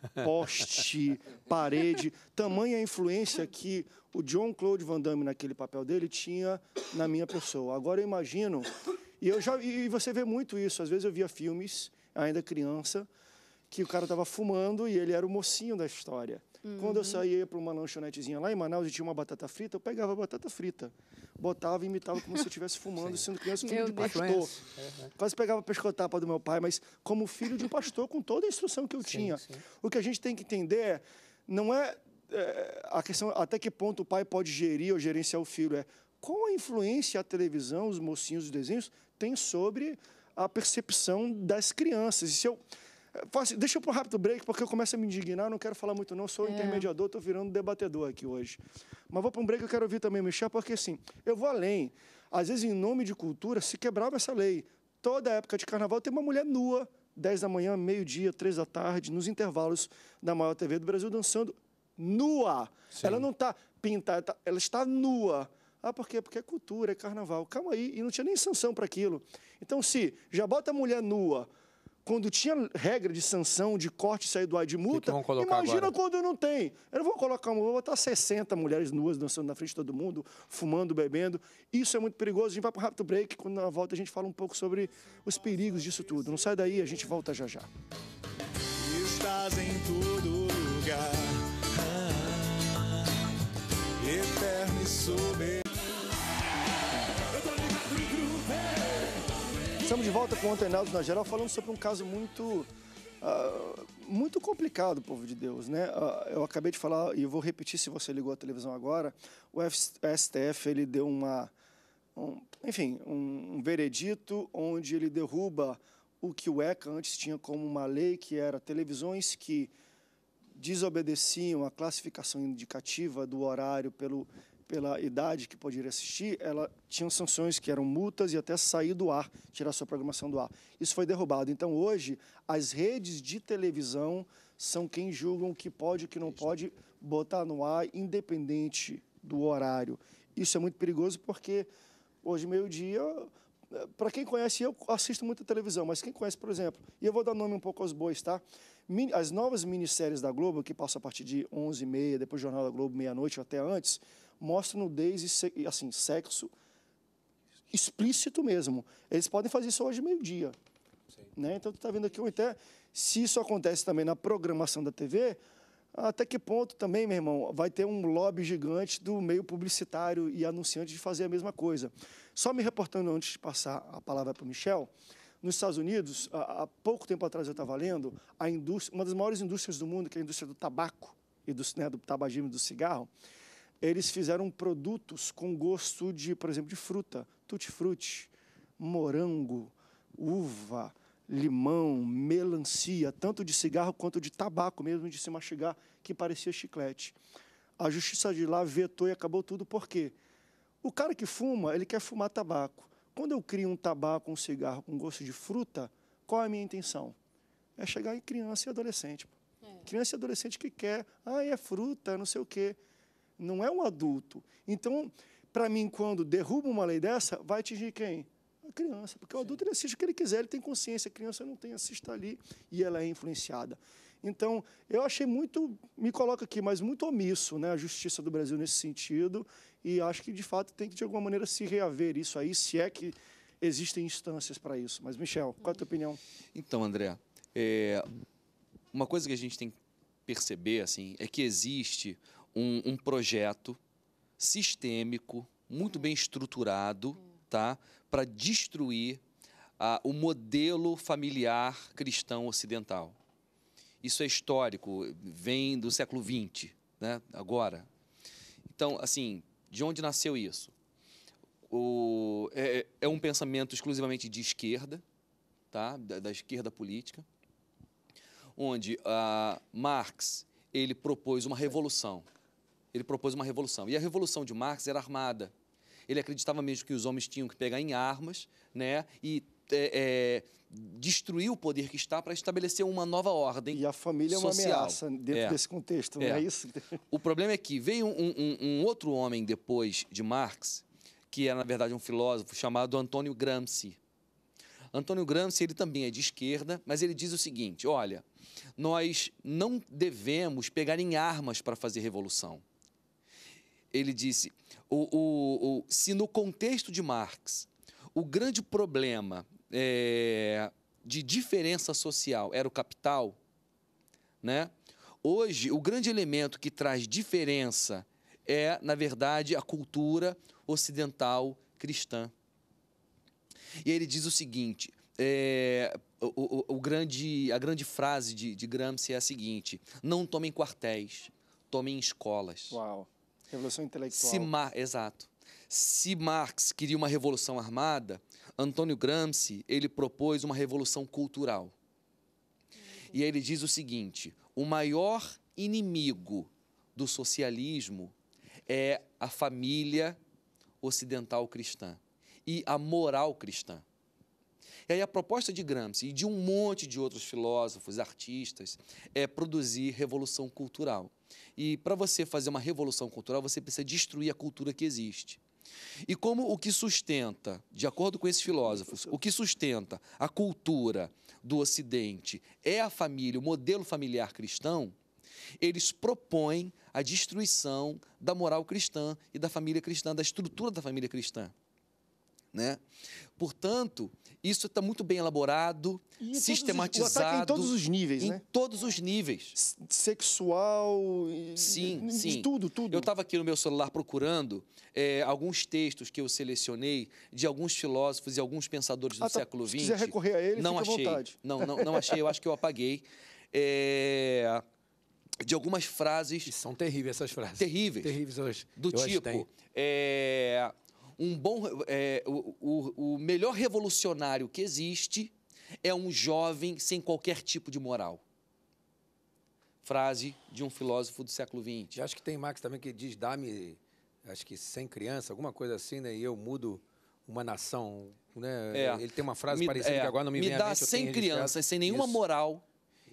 poste, parede. Tamanha influência que o John Claude Van Damme, naquele papel dele, tinha na minha pessoa. Agora eu imagino, e, eu já, e você vê muito isso, às vezes eu via filmes, ainda criança, que o cara estava fumando e ele era o mocinho da história. Quando eu uhum. saía para uma lanchonetezinha lá em Manaus e tinha uma batata frita, eu pegava a batata frita, botava e imitava como se eu estivesse fumando, sendo criança filho de pastor. Uhum. Quase pegava a pescotapa do meu pai, mas como filho de um pastor, com toda a instrução que eu sim, tinha. O que a gente tem que entender é, não é, é a questão até que ponto o pai pode gerir ou gerenciar o filho, é qual a influência a televisão, os mocinhos, os desenhos têm sobre a percepção das crianças. E se eu Assim, deixa eu para um rápido break, porque eu começo a me indignar, não quero falar muito não, sou é. intermediador, estou virando debatedor aqui hoje. Mas vou para um break, eu quero ouvir também o Michel, porque assim, eu vou além. Às vezes, em nome de cultura, se quebrava essa lei. Toda época de carnaval tem uma mulher nua, 10 da manhã, meio-dia, 3 da tarde, nos intervalos da maior TV do Brasil, dançando nua. Sim. Ela não está pintada, tá, ela está nua. Ah, por quê? Porque é cultura, é carnaval. Calma aí, e não tinha nem sanção para aquilo. Então, se já bota a mulher nua quando tinha regra de sanção, de corte sair do ar de multa, que então que imagina agora? quando não tem. Eu não vou colocar uma, vou botar 60 mulheres nuas dançando na frente de todo mundo, fumando, bebendo. Isso é muito perigoso. A gente vai para um rápido break, quando na volta a gente fala um pouco sobre os perigos disso tudo. Não sai daí, a gente volta já já. Estás em todo lugar, ah, eterno e Estamos de volta com o Antenados na Geral, falando sobre um caso muito, uh, muito complicado, povo de Deus. Né? Uh, eu acabei de falar, e vou repetir se você ligou a televisão agora, o STF ele deu uma, um, enfim, um, um veredito onde ele derruba o que o ECA antes tinha como uma lei, que era televisões que desobedeciam a classificação indicativa do horário pelo pela idade que poderia assistir, ela tinha sanções que eram multas e até sair do ar, tirar sua programação do ar. Isso foi derrubado. Então, hoje, as redes de televisão são quem julgam o que pode e o que não pode botar no ar, independente do horário. Isso é muito perigoso porque hoje, meio-dia, para quem conhece, eu assisto muita televisão, mas quem conhece, por exemplo, e eu vou dar nome um pouco aos bois, tá? As novas minisséries da Globo, que passam a partir de 11h30, depois do Jornal da Globo, meia-noite ou até antes, mostra nudez e assim, sexo explícito mesmo. Eles podem fazer isso hoje meio-dia. Né? Então, tu está vendo aqui, até, se isso acontece também na programação da TV, até que ponto também, meu irmão, vai ter um lobby gigante do meio publicitário e anunciante de fazer a mesma coisa. Só me reportando antes de passar a palavra para o Michel, nos Estados Unidos, há, pouco tempo atrás eu estava lendo, a indústria, uma das maiores indústrias do mundo, que é a indústria do tabaco e do, né, do tabagismo e do cigarro, eles fizeram produtos com gosto de, por exemplo, de fruta, tutti-frutti, morango, uva, limão, melancia, tanto de cigarro quanto de tabaco mesmo, de se mastigar, que parecia chiclete. A justiça de lá vetou e acabou tudo, por quê? O cara que fuma, ele quer fumar tabaco. Quando eu crio um tabaco, um cigarro com gosto de fruta, qual é a minha intenção? É chegar em criança e adolescente. É. Criança e adolescente que quer, ah, é fruta, não sei o quê não é um adulto. Então, para mim, quando derruba uma lei dessa, vai atingir quem? A criança, porque o adulto ele assiste o que ele quiser, ele tem consciência, a criança não tem, assista ali e ela é influenciada. Então, eu achei muito, me coloca aqui, mas muito omisso né, a justiça do Brasil nesse sentido, e acho que de fato tem que de alguma maneira se reaver isso aí, se é que existem instâncias para isso. Mas, Michel, qual é a tua opinião? Então, André, é, uma coisa que a gente tem que perceber assim, é que existe um, um projeto sistêmico, muito bem estruturado, tá? para destruir ah, o modelo familiar cristão ocidental. Isso é histórico, vem do século XX, né? agora. Então, assim, de onde nasceu isso? O, é, é, é, um pensamento exclusivamente de esquerda, tá? da, da esquerda política, onde ah, Marx ele propôs uma revolução ele propôs uma revolução. E a revolução de Marx era armada. Ele acreditava mesmo que os homens tinham que pegar em armas né, e é, é, destruir o poder que está para estabelecer uma nova ordem. E a família social. é uma ameaça dentro é. desse contexto, não é, é. isso? O problema é que veio um, um, um outro homem depois de Marx, que era, na verdade, um filósofo chamado Antônio Gramsci. Antônio Gramsci, ele também é de esquerda, mas ele diz o seguinte: olha, nós não devemos pegar em armas para fazer revolução ele disse: o, o, o, se no contexto de Marx o grande problema é, de diferença social era o capital, né? Hoje o grande elemento que traz diferença é, na verdade, a cultura ocidental cristã. E ele diz o seguinte: é, o, o, o, grande, a grande frase de, de Gramsci é a seguinte: não tomem quartéis, tomem escolas. Uau. Revolução intelectual. Se Mar... Exato. Se Marx queria uma revolução armada, Antônio Gramsci ele propôs uma revolução cultural. E ele diz o seguinte: o maior inimigo do socialismo é a família ocidental cristã e a moral cristã. E aí a proposta de Gramsci e de um monte de outros filósofos, artistas, é produzir revolução cultural. E para você fazer uma revolução cultural, você precisa destruir a cultura que existe. E como o que sustenta, de acordo com esses filósofos, o que sustenta a cultura do Ocidente é a família, o modelo familiar cristão, eles propõem a destruição da moral cristã e da família cristã, da estrutura da família cristã. Né? Portanto, isso está muito bem elaborado, e sistematizado. Os, é em todos os níveis, em né? Em todos os níveis. Sexual, sim, sim. tudo, tudo. Eu estava aqui no meu celular procurando é, alguns textos que eu selecionei de alguns filósofos e alguns pensadores do ah, tá. século XX. Se quiser recorrer a ele, não achei. vontade. Não, não, não achei, eu acho que eu apaguei. É, de algumas frases. E são terríveis essas frases. Terríveis. Terríveis hoje. Do eu tipo. É, um bom, é, o, o, o melhor revolucionário que existe é um jovem sem qualquer tipo de moral frase de um filósofo do século XX. Eu acho que tem Marx também que diz: dá-me, acho que sem criança, alguma coisa assim, né? E eu mudo uma nação. Né? É. Ele tem uma frase me, parecida é, que agora não me, me vem dá sem crianças, sem nenhuma Isso. moral.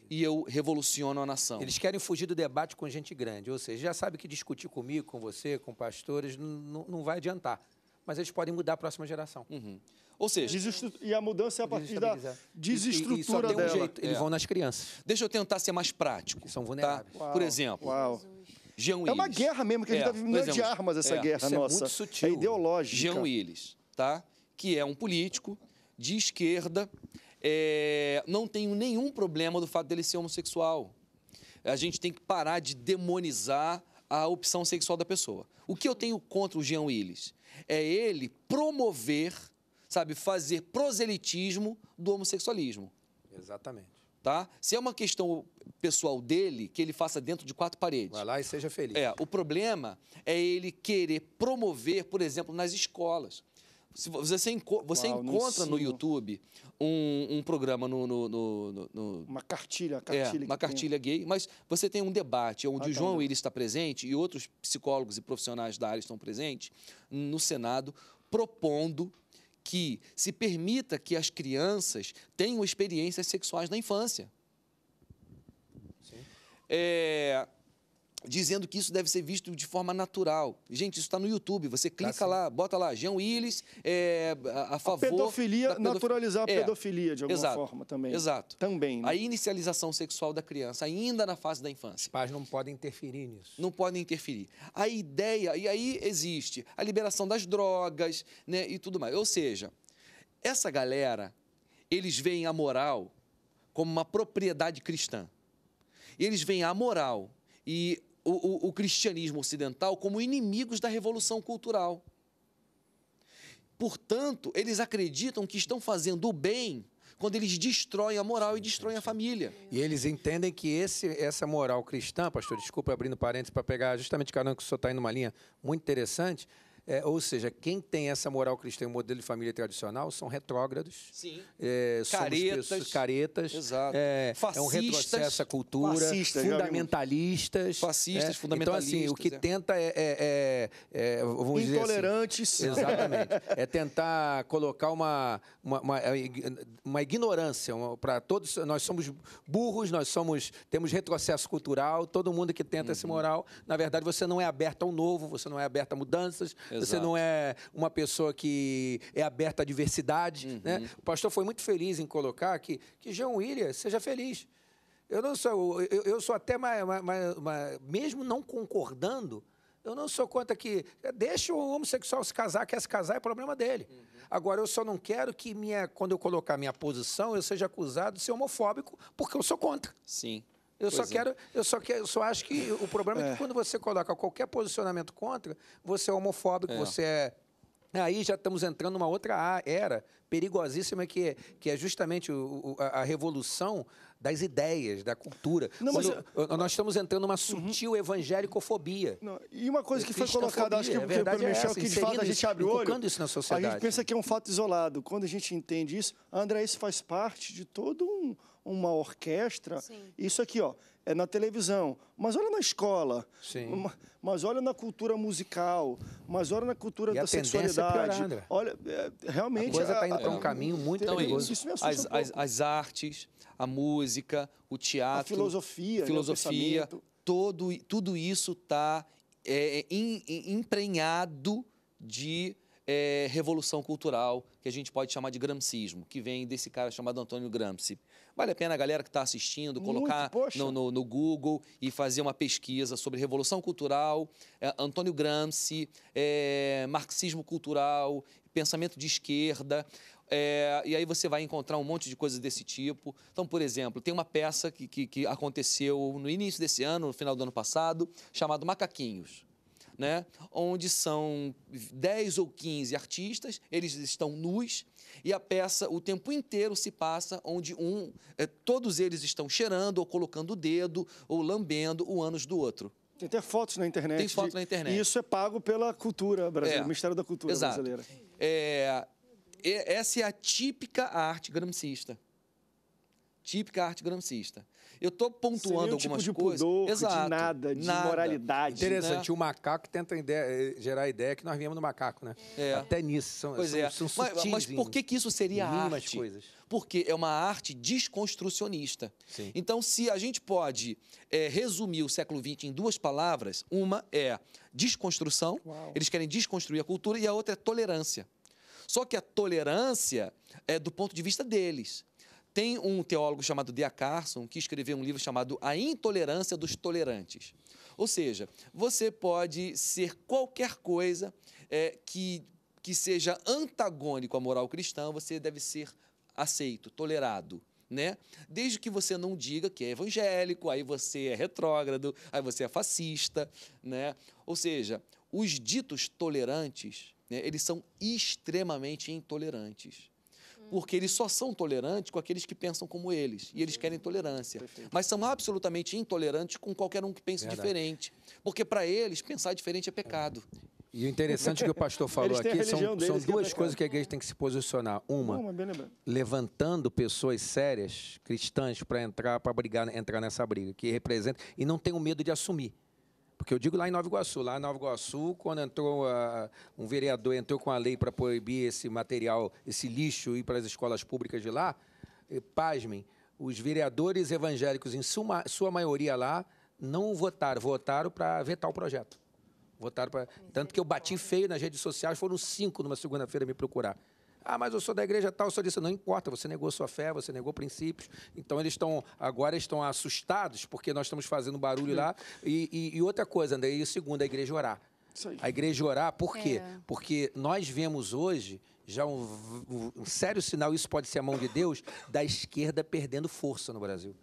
E eu revoluciono a nação. Eles querem fugir do debate com gente grande, ou seja, já sabe que discutir comigo, com você, com pastores, não, não vai adiantar mas eles podem mudar a próxima geração. Uhum. Ou seja, Desestru... e a mudança é a partir da desestrutura e, e, e um Jeito, eles é. vão nas crianças. Deixa eu tentar ser mais prático. são tá? vulneráveis. Tá? Por exemplo, Uau. Jean Willis. É uma guerra mesmo, que a gente está é, tá vivendo é exemplo, de armas essa é, guerra é nossa. É, muito sutil. é ideológica. Jean Willis, tá? que é um político de esquerda, é... não tenho nenhum problema do fato dele ser homossexual. A gente tem que parar de demonizar a opção sexual da pessoa. O que eu tenho contra o Jean Willis? É ele promover, sabe, fazer proselitismo do homossexualismo. Exatamente. Tá? Se é uma questão pessoal dele, que ele faça dentro de quatro paredes. Vai lá e seja feliz. É, o problema é ele querer promover, por exemplo, nas escolas. Se você você, enco você Uau, encontra no YouTube um, um programa no, no, no, no Uma cartilha, é, cartilha. É, uma cartilha tem. gay, mas você tem um debate onde ah, o tá, João Willis está presente e outros psicólogos e profissionais da área estão presentes no Senado propondo que se permita que as crianças tenham experiências sexuais na infância. É, dizendo que isso deve ser visto de forma natural. Gente, isso está no YouTube. Você tá clica tá lá, bota lá, Jean Willis é, a, a favor. A pedofilia, pedof... naturalizar a é, pedofilia é, de alguma exato, forma também. Exato. Também. Né? A inicialização sexual da criança, ainda na fase da infância. Os pais não podem interferir nisso. Não podem interferir. A ideia, e aí existe a liberação das drogas né, e tudo mais. Ou seja, essa galera, eles veem a moral como uma propriedade cristã. Eles veem a moral e o, o, o cristianismo ocidental como inimigos da revolução cultural. Portanto, eles acreditam que estão fazendo o bem quando eles destroem a moral e destroem a família. E eles entendem que esse, essa moral cristã, pastor, desculpa abrindo parênteses para pegar justamente, caramba, que o senhor está indo numa linha muito interessante, é, ou seja, quem tem essa moral cristã e um modelo de família tradicional são retrógrados. Sim. É, caretas. Pessoas, caretas. Exato. É, fascistas, é um retrocesso à cultura. Fascistas, fundamentalistas. Fascistas, é, então, fundamentalistas. Então, assim, o que é. tenta é. é, é vamos Intolerantes. Dizer assim, exatamente. é tentar colocar uma, uma, uma, uma ignorância para todos. Nós somos burros, nós somos temos retrocesso cultural. Todo mundo que tenta uhum. moral, na verdade, você não é aberto ao novo, você não é aberto a mudanças, Exato. você não é uma pessoa que é aberta à diversidade. Né? Uhum. Né? O pastor foi muito feliz em colocar que, que João William seja feliz. Eu não sou, eu, eu sou até mais, mais, mais, mais, mesmo não concordando, eu não sou contra que. Deixa o homossexual se casar, quer se casar, é problema dele. Uhum. Agora, eu só não quero que minha, quando eu colocar minha posição, eu seja acusado de ser homofóbico, porque eu sou contra. Sim. Eu pois só é. quero, eu só quero, eu só acho que o problema é, é que quando você coloca qualquer posicionamento contra, você é homofóbico, é. você é Aí já estamos entrando numa outra era perigosíssima que, que é justamente o, o, a, revolução das ideias, da cultura. Não, mas, nós estamos entrando numa sutil uhum. e uma coisa é que foi colocada, acho que, que é pelo é Michel, essa, que de fato a gente abre o olho. Isso na sociedade. A gente pensa que é um fato isolado. Quando a gente entende isso, André, isso faz parte de todo um uma orquestra. Sim. Isso aqui, ó, é na televisão. Mas olha na escola. Sim. Mas olha na cultura musical. Mas olha na cultura e da é sexualidade. É piorar, olha, é, realmente. A coisa está indo para um caminho muito não, perigoso. Isso, isso as, um as, as, artes, a música, o teatro. A filosofia. Né, filosofia. Né, todo, tudo isso está é, é, em, em, emprenhado de é, revolução cultural, que a gente pode chamar de gramsismo, que vem desse cara chamado Antônio Gramsci. Vale a pena a galera que está assistindo colocar Muito, no, no, no, Google e fazer uma pesquisa sobre Revolução Cultural, é, Antônio Gramsci, é, marxismo cultural, pensamento de esquerda. É, e aí você vai encontrar um monte de coisas desse tipo. Então, por exemplo, tem uma peça que, que, que aconteceu no início desse ano, no final do ano passado, chamado Macaquinhos né, onde são 10 ou 15 artistas, eles estão nus e a peça o tempo inteiro se passa onde um, é, todos eles estão cheirando ou colocando o dedo ou lambendo o ânus do outro. Tem até fotos na internet. Tem fotos na internet. E isso é pago pela cultura brasileira, é, Ministério da Cultura exato. brasileira. É, essa é a típica arte gramscista. Típica arte gramscista. Eu estou pontuando tipo algumas tipo de coisas. Pudor, Exato. De nada, de nada. moralidade. Interessante, né? o macaco tenta ideia, eh, gerar a ideia que nós viemos no macaco, né? É. Até nisso. São, pois são, é. são mas, mas, por que, que isso seria arte? Coisas. Porque é uma arte desconstrucionista. Sim. Então, se a gente pode é, resumir o século XX em duas palavras, uma é desconstrução, Uau. eles querem desconstruir a cultura, e a outra é tolerância. Só que a tolerância é do ponto de vista deles. Tem um teólogo chamado D.A. Carson que escreveu um livro chamado A Intolerância dos Tolerantes. Ou seja, você pode ser qualquer coisa é, que, que seja antagônico à moral cristã, você deve ser aceito, tolerado. Né? Desde que você não diga que é evangélico, aí você é retrógrado, aí você é fascista, né? Ou seja, os ditos tolerantes, né, eles são extremamente intolerantes porque eles só são tolerantes com aqueles que pensam como eles, e eles querem tolerância. Perfeito. Mas são absolutamente intolerantes com qualquer um que pense Verdade. diferente, porque para eles pensar diferente é pecado. E o interessante é que o pastor falou aqui são, são duas que é coisas que a igreja tem que se posicionar. Uma, levantando pessoas sérias, cristãs, para entrar, para brigar, entrar nessa briga, que representa, e não tenham medo de assumir. Porque eu digo lá em Nova Iguaçu, lá em Nova Iguaçu, quando entrou a, ah, um vereador entrou com a lei para proibir esse material, esse lixo ir para as escolas públicas de lá, e, eh, pasmem, os vereadores evangélicos, em suma, sua maioria lá, não votaram, votaram para vetar o projeto. Votaram para. Tanto que eu bati feio nas redes sociais, foram cinco numa segunda-feira me procurar. Ah, mas eu sou da igreja tal, eu sou disso. Não importa, você negou sua fé, você negou princípios. Então eles estão, agora estão assustados porque nós estamos fazendo barulho lá. E, e, e outra coisa, André, e segundo, a igreja orar. A igreja orar, por quê? É. Porque nós vemos hoje já um, um sério sinal, isso pode ser a mão de Deus, da esquerda perdendo força no Brasil.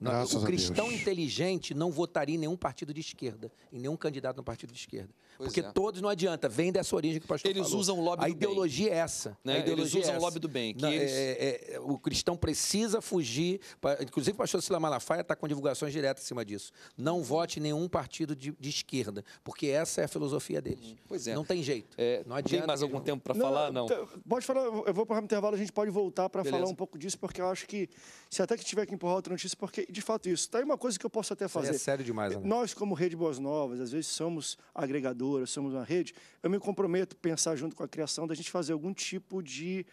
Graças o cristão inteligente não votaria em nenhum partido de esquerda, em nenhum candidato no partido de esquerda. Pois porque é. todos não adianta, vem dessa origem que o pastor eles falou. Usam o lobby a ideologia bem. é essa. Né? A ideologia eles usam é o lobby do bem. Não, eles... É, é, é, o cristão precisa fugir. inclusive, o pastor Sila Malafaia está com divulgações diretas acima disso. Não vote em nenhum partido de, de, esquerda, porque essa é a filosofia deles. Uhum. Pois é. Não tem jeito. não adianta. Tem mais algum tempo para falar? Não. Pode falar, eu vou para o intervalo, a gente pode voltar para falar um pouco disso, porque eu acho que, se até que tiver que empurrar outra notícia, porque de fato isso. Tá aí uma coisa que eu posso até fazer. Isso é sério demais, né? Nós, como Rede Boas Novas, às vezes somos agregadores distribuidora, somos uma rede, eu me comprometo a pensar junto com a criação da gente fazer algum tipo de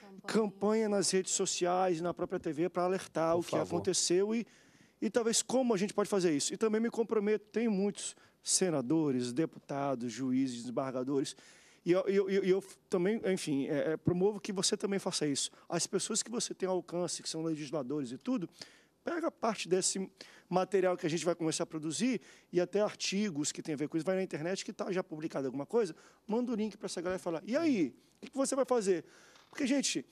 campanha, campanha nas redes sociais e na própria TV para alertar Por o que favor. aconteceu e, e talvez como a gente pode fazer isso. E também me comprometo, tem muitos senadores, deputados, juízes, desembargadores e eu, eu, eu, eu, também, enfim, é, é, promovo que você também faça isso. As pessoas que você tem alcance, que são legisladores e tudo, pega parte desse, material que a gente vai começar a produzir e até artigos que tem a ver com isso. Vai na internet que está já publicado alguma coisa, manda o um link para essa galera falar. E aí? O que você vai fazer? Porque, gente,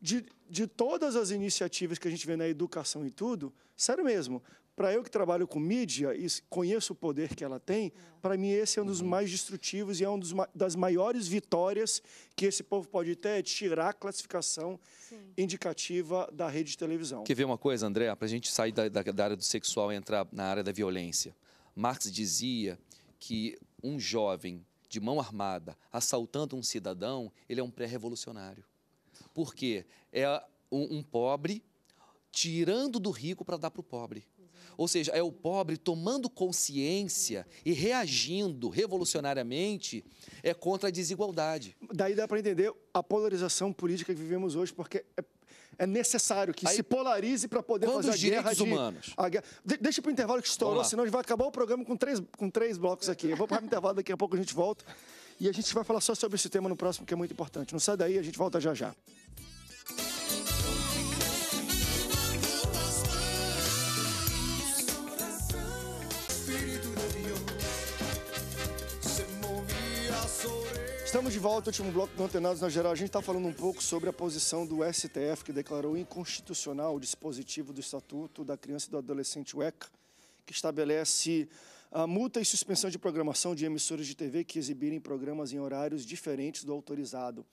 de, de todas as iniciativas que a gente vê na educação e tudo, sério mesmo, para eu que trabalho com mídia e conheço o poder que ela tem, para mim esse é um dos uhum. mais destrutivos e é uma das maiores vitórias que esse povo pode ter, é tirar a classificação Sim. indicativa da rede de televisão. Quer ver uma coisa, André? Para a gente sair da, da, da área do sexual e entrar na área da violência. Marx dizia que um jovem de mão armada assaltando um cidadão, ele é um pré-revolucionário. Por quê? É um, um pobre tirando do rico para dar para o pobre. Ou seja, é o pobre tomando consciência e reagindo revolucionariamente é contra a desigualdade. Daí dá para entender a polarização política que vivemos hoje, porque é é necessário que Aí, se polarize para poder fazer a guerra de, humanos. A De, deixa para o intervalo que estourou, senão a gente vai acabar o programa com três, com três blocos aqui. Eu vou para o intervalo, daqui a pouco a gente volta. E a gente vai falar só sobre esse tema no próximo, que é muito importante. Não sai daí, a gente volta já já. Estamos de volta, último bloco do Antenados na Geral. A gente está falando um pouco sobre a posição do STF, que declarou inconstitucional o dispositivo do Estatuto da Criança e do Adolescente, UECA, ECA, que estabelece a ah, multa e suspensão de programação de emissoras de TV que exibirem programas em horários diferentes do autorizado.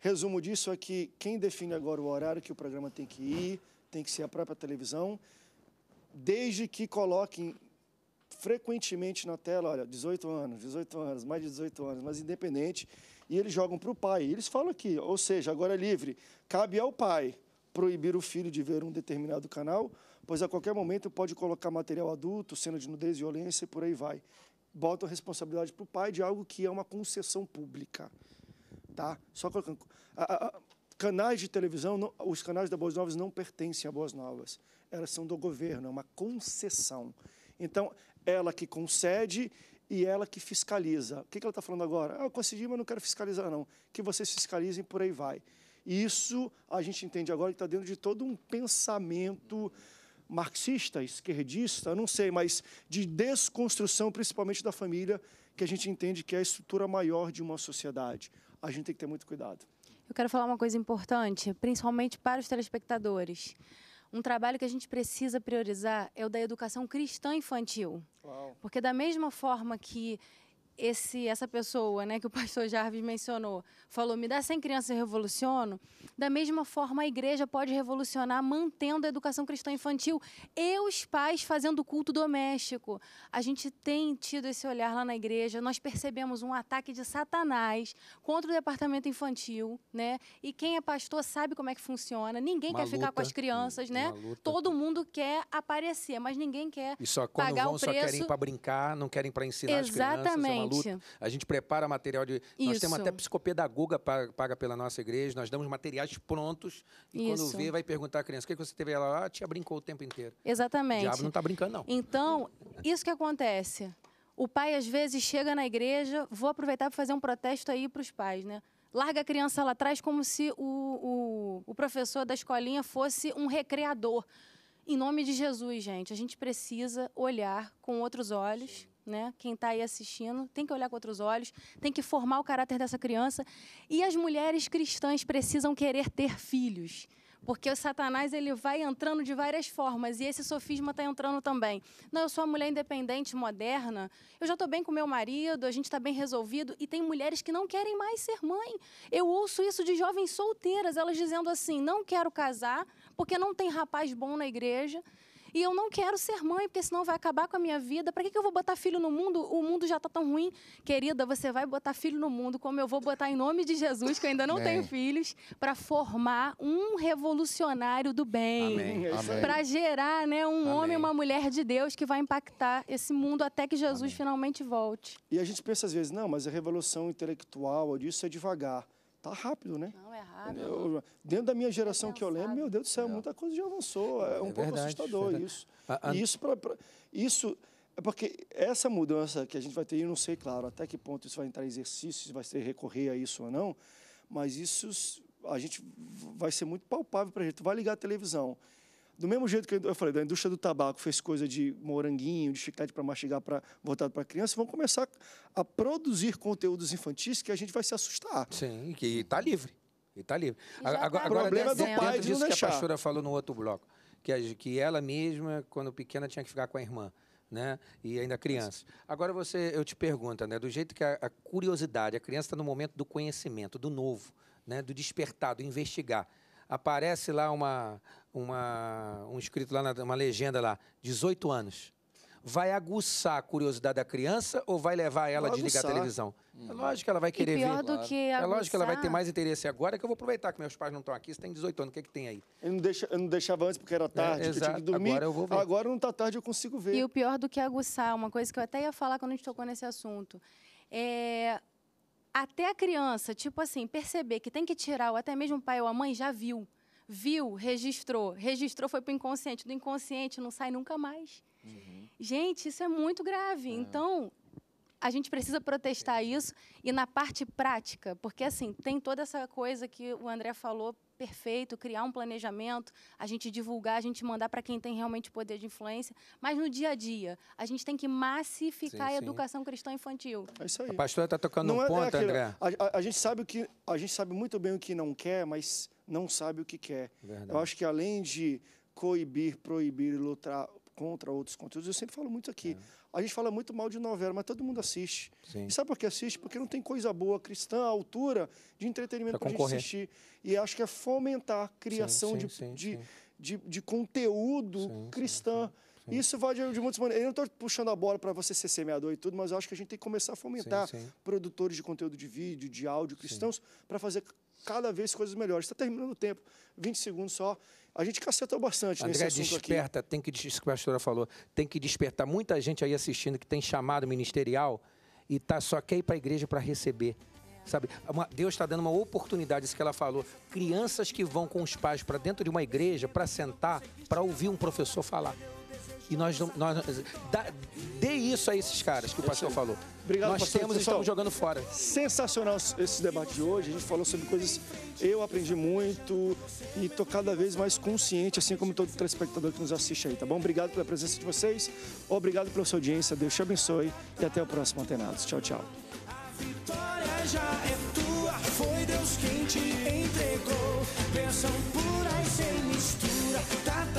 Resumo disso é que quem define agora o horário que o programa tem que ir, tem que ser a própria televisão, desde que coloquem frequentemente na tela, olha, 18 anos, 18 anos, mais de 18 anos, mas independente, e eles jogam para o pai. E eles falam aqui, ou seja, agora é livre, cabe ao pai proibir o filho de ver um determinado canal, pois a qualquer momento pode colocar material adulto, cena de nudez, violência e por aí vai. Bota a responsabilidade para o pai de algo que é uma concessão pública. Tá? Só colocando... A, a, canais de televisão, não, os canais da Boas Novas não pertencem a Boas Novas. Elas são do governo, é uma concessão. Então, ela que concede e ela que fiscaliza. O que, ela está falando agora? Ah, eu concedi, mas não quero fiscalizar, não. Que vocês fiscalizem, por aí vai. Isso a gente entende agora que está dentro de todo um pensamento marxista, esquerdista, não sei, mas de desconstrução, principalmente da família, que a gente entende que é a estrutura maior de uma sociedade. A gente tem que ter muito cuidado. Eu quero falar uma coisa importante, principalmente para os telespectadores. Um trabalho que a gente precisa priorizar é o da educação cristã infantil. Uau. Porque da mesma forma que esse, essa pessoa, né, que o pastor Jarvis mencionou, falou: me dá 100 crianças e revoluciono. Da mesma forma, a igreja pode revolucionar mantendo a educação cristã infantil e os pais fazendo culto doméstico. A gente tem tido esse olhar lá na igreja, nós percebemos um ataque de Satanás contra o departamento infantil, né? E quem é pastor sabe como é que funciona. Ninguém uma quer luta, ficar com as crianças, né? Todo mundo quer aparecer, mas ninguém quer. E só pagar vão, o preço. só querem para brincar, não querem para ensinar Exatamente. as crianças. É luta. A gente prepara material de. Isso. Nós temos até psicopedagoga paga pela nossa igreja, nós damos materiais prontos e Isso. quando vê, vai perguntar à criança: o que você teve? Ela, ah, tia brincou o tempo inteiro. Exatamente. O diabo não está brincando, não. Então, isso que acontece. O pai, às vezes, chega na igreja, vou aproveitar para fazer um protesto aí para os pais, né? Larga a criança lá atrás como se o, o, o professor da escolinha fosse um recreador. Em nome de Jesus, gente, a gente precisa olhar com outros olhos né? Quem está aí assistindo tem que olhar com outros olhos, tem que formar o caráter dessa criança. E as mulheres cristãs precisam querer ter filhos. Porque o Satanás ele vai entrando de várias formas e esse sofisma está entrando também. Não, eu sou uma mulher independente, moderna, eu já estou bem com meu marido, a gente está bem resolvido e tem mulheres que não querem mais ser mãe. Eu ouço isso de jovens solteiras, elas dizendo assim: não quero casar porque não tem rapaz bom na igreja, e eu não quero ser mãe, porque senão vai acabar com a minha vida. Para que, que eu vou botar filho no mundo? O mundo já está tão ruim. Querida, você vai botar filho no mundo, como eu vou botar em nome de Jesus, que eu ainda não é. tenho filhos, para formar um revolucionário do bem. É para gerar né, um Amém. homem e uma mulher de Deus que vai impactar esse mundo até que Jesus Amém. finalmente volte. E a gente pensa às vezes, não, mas a revolução intelectual, disso é devagar. Tá rápido, né? Não, é rápido. Eu, dentro da minha geração é que eu lembro, meu Deus do céu, é. muita coisa já avançou. É, é um verdade, pouco assustador verdade. isso. A, a... Isso, pra, pra, isso é porque essa mudança que a gente vai ter, eu não sei, claro, até que ponto isso vai entrar em exercício, se vai ser recorrer a isso ou não, mas isso a gente vai ser muito palpável para a gente. Tu vai ligar a televisão do mesmo jeito que eu falei, da indústria do tabaco fez coisa de moranguinho, de chiclete para mastigar, pra, voltado para criança, vão começar a produzir conteúdos infantis que a gente vai se assustar. Sim, que está livre. Está livre. Agora, tá o problema é do pai de não deixar. que a pastora falou no outro bloco, que, que ela mesma, quando pequena, tinha que ficar com a irmã. Né? E ainda criança. Agora você, eu te pergunto, né? Do jeito que a, a curiosidade, a criança está no momento do conhecimento, do novo, né? Do despertar, do investigar. Aparece lá uma, uma, um escrito lá, na, uma legenda lá, 18 anos. Vai aguçar a curiosidade da criança ou vai levar ela a desligar a televisão? Hum. É lógico que ela vai querer e pior ver. Do que aguçar... É lógico que ela vai ter mais interesse agora que eu vou aproveitar que meus pais não estão aqui. Você tem 18 anos, o que, é que tem aí? Eu não, deixa, eu não deixava antes porque era é, tarde, é, eu tinha que dormir. Agora eu vou ver. Agora não está tarde, eu consigo ver. E o pior do que aguçar, uma coisa que eu até ia falar quando a gente tocou nesse assunto. É, até a criança, tipo assim, perceber que tem que tirar, ou até mesmo o pai ou a mãe já viu viu, registrou. Registrou, foi para o inconsciente. Do inconsciente não sai nunca mais. Uhum. Gente, isso é muito grave. É. Então, a gente precisa protestar isso e na parte prática, porque assim, tem toda essa coisa que o André falou, perfeito, criar um planejamento, a gente divulgar, a gente mandar para quem tem realmente poder de influência, mas no dia a dia, a gente tem que massificar sim, a educação cristã infantil. É isso aí. A pastora está tocando não um é, ponto, é André. A, a, a, gente sabe o que a gente sabe muito bem o que não quer, mas não sabe o que quer. Verdade. Eu acho que além de coibir, proibir e lutar contra outros conteúdos, eu sempre falo muito aqui. É. A gente fala muito mal de novela, mas todo mundo assiste. Sim. E sabe por que assiste? Porque não tem coisa boa cristã à altura de entretenimento para gente assistir. E acho que é fomentar a criação sim, sim, de, de, de, de, conteúdo cristão. Isso vai de, de muitas maneiras. Eu não estou puxando a bola para você ser semeador e tudo, mas eu acho que a gente tem que começar a fomentar sim, sim. produtores de conteúdo de vídeo, de áudio cristãos, para fazer cada vez coisas melhores. Está terminando o tempo, 20 segundos só. A gente cacetou bastante André, nesse assunto desperta, aqui. tem que, isso que a pastora falou, tem que despertar muita gente aí assistindo que tem chamado ministerial e tá só quer ir para a igreja para receber. Sabe, Deus está dando uma oportunidade, isso que ela falou. Crianças que vão com os pais para dentro de uma igreja para sentar, para ouvir um professor falar. E nós, nós dá, dê isso a esses caras que o pastor falou. Obrigado, nós pastor, temos e então, estamos jogando fora. Sensacional esse debate de hoje. A gente falou sobre coisas eu aprendi muito e estou cada vez mais consciente, assim como todo telespectador que nos assiste aí, tá bom? Obrigado pela presença de vocês, obrigado pela sua audiência, Deus te abençoe e até o próximo Antenados. Tchau, tchau. A vitória já é tua, foi Deus quem te entregou. Bênção pura e sem mistura, tá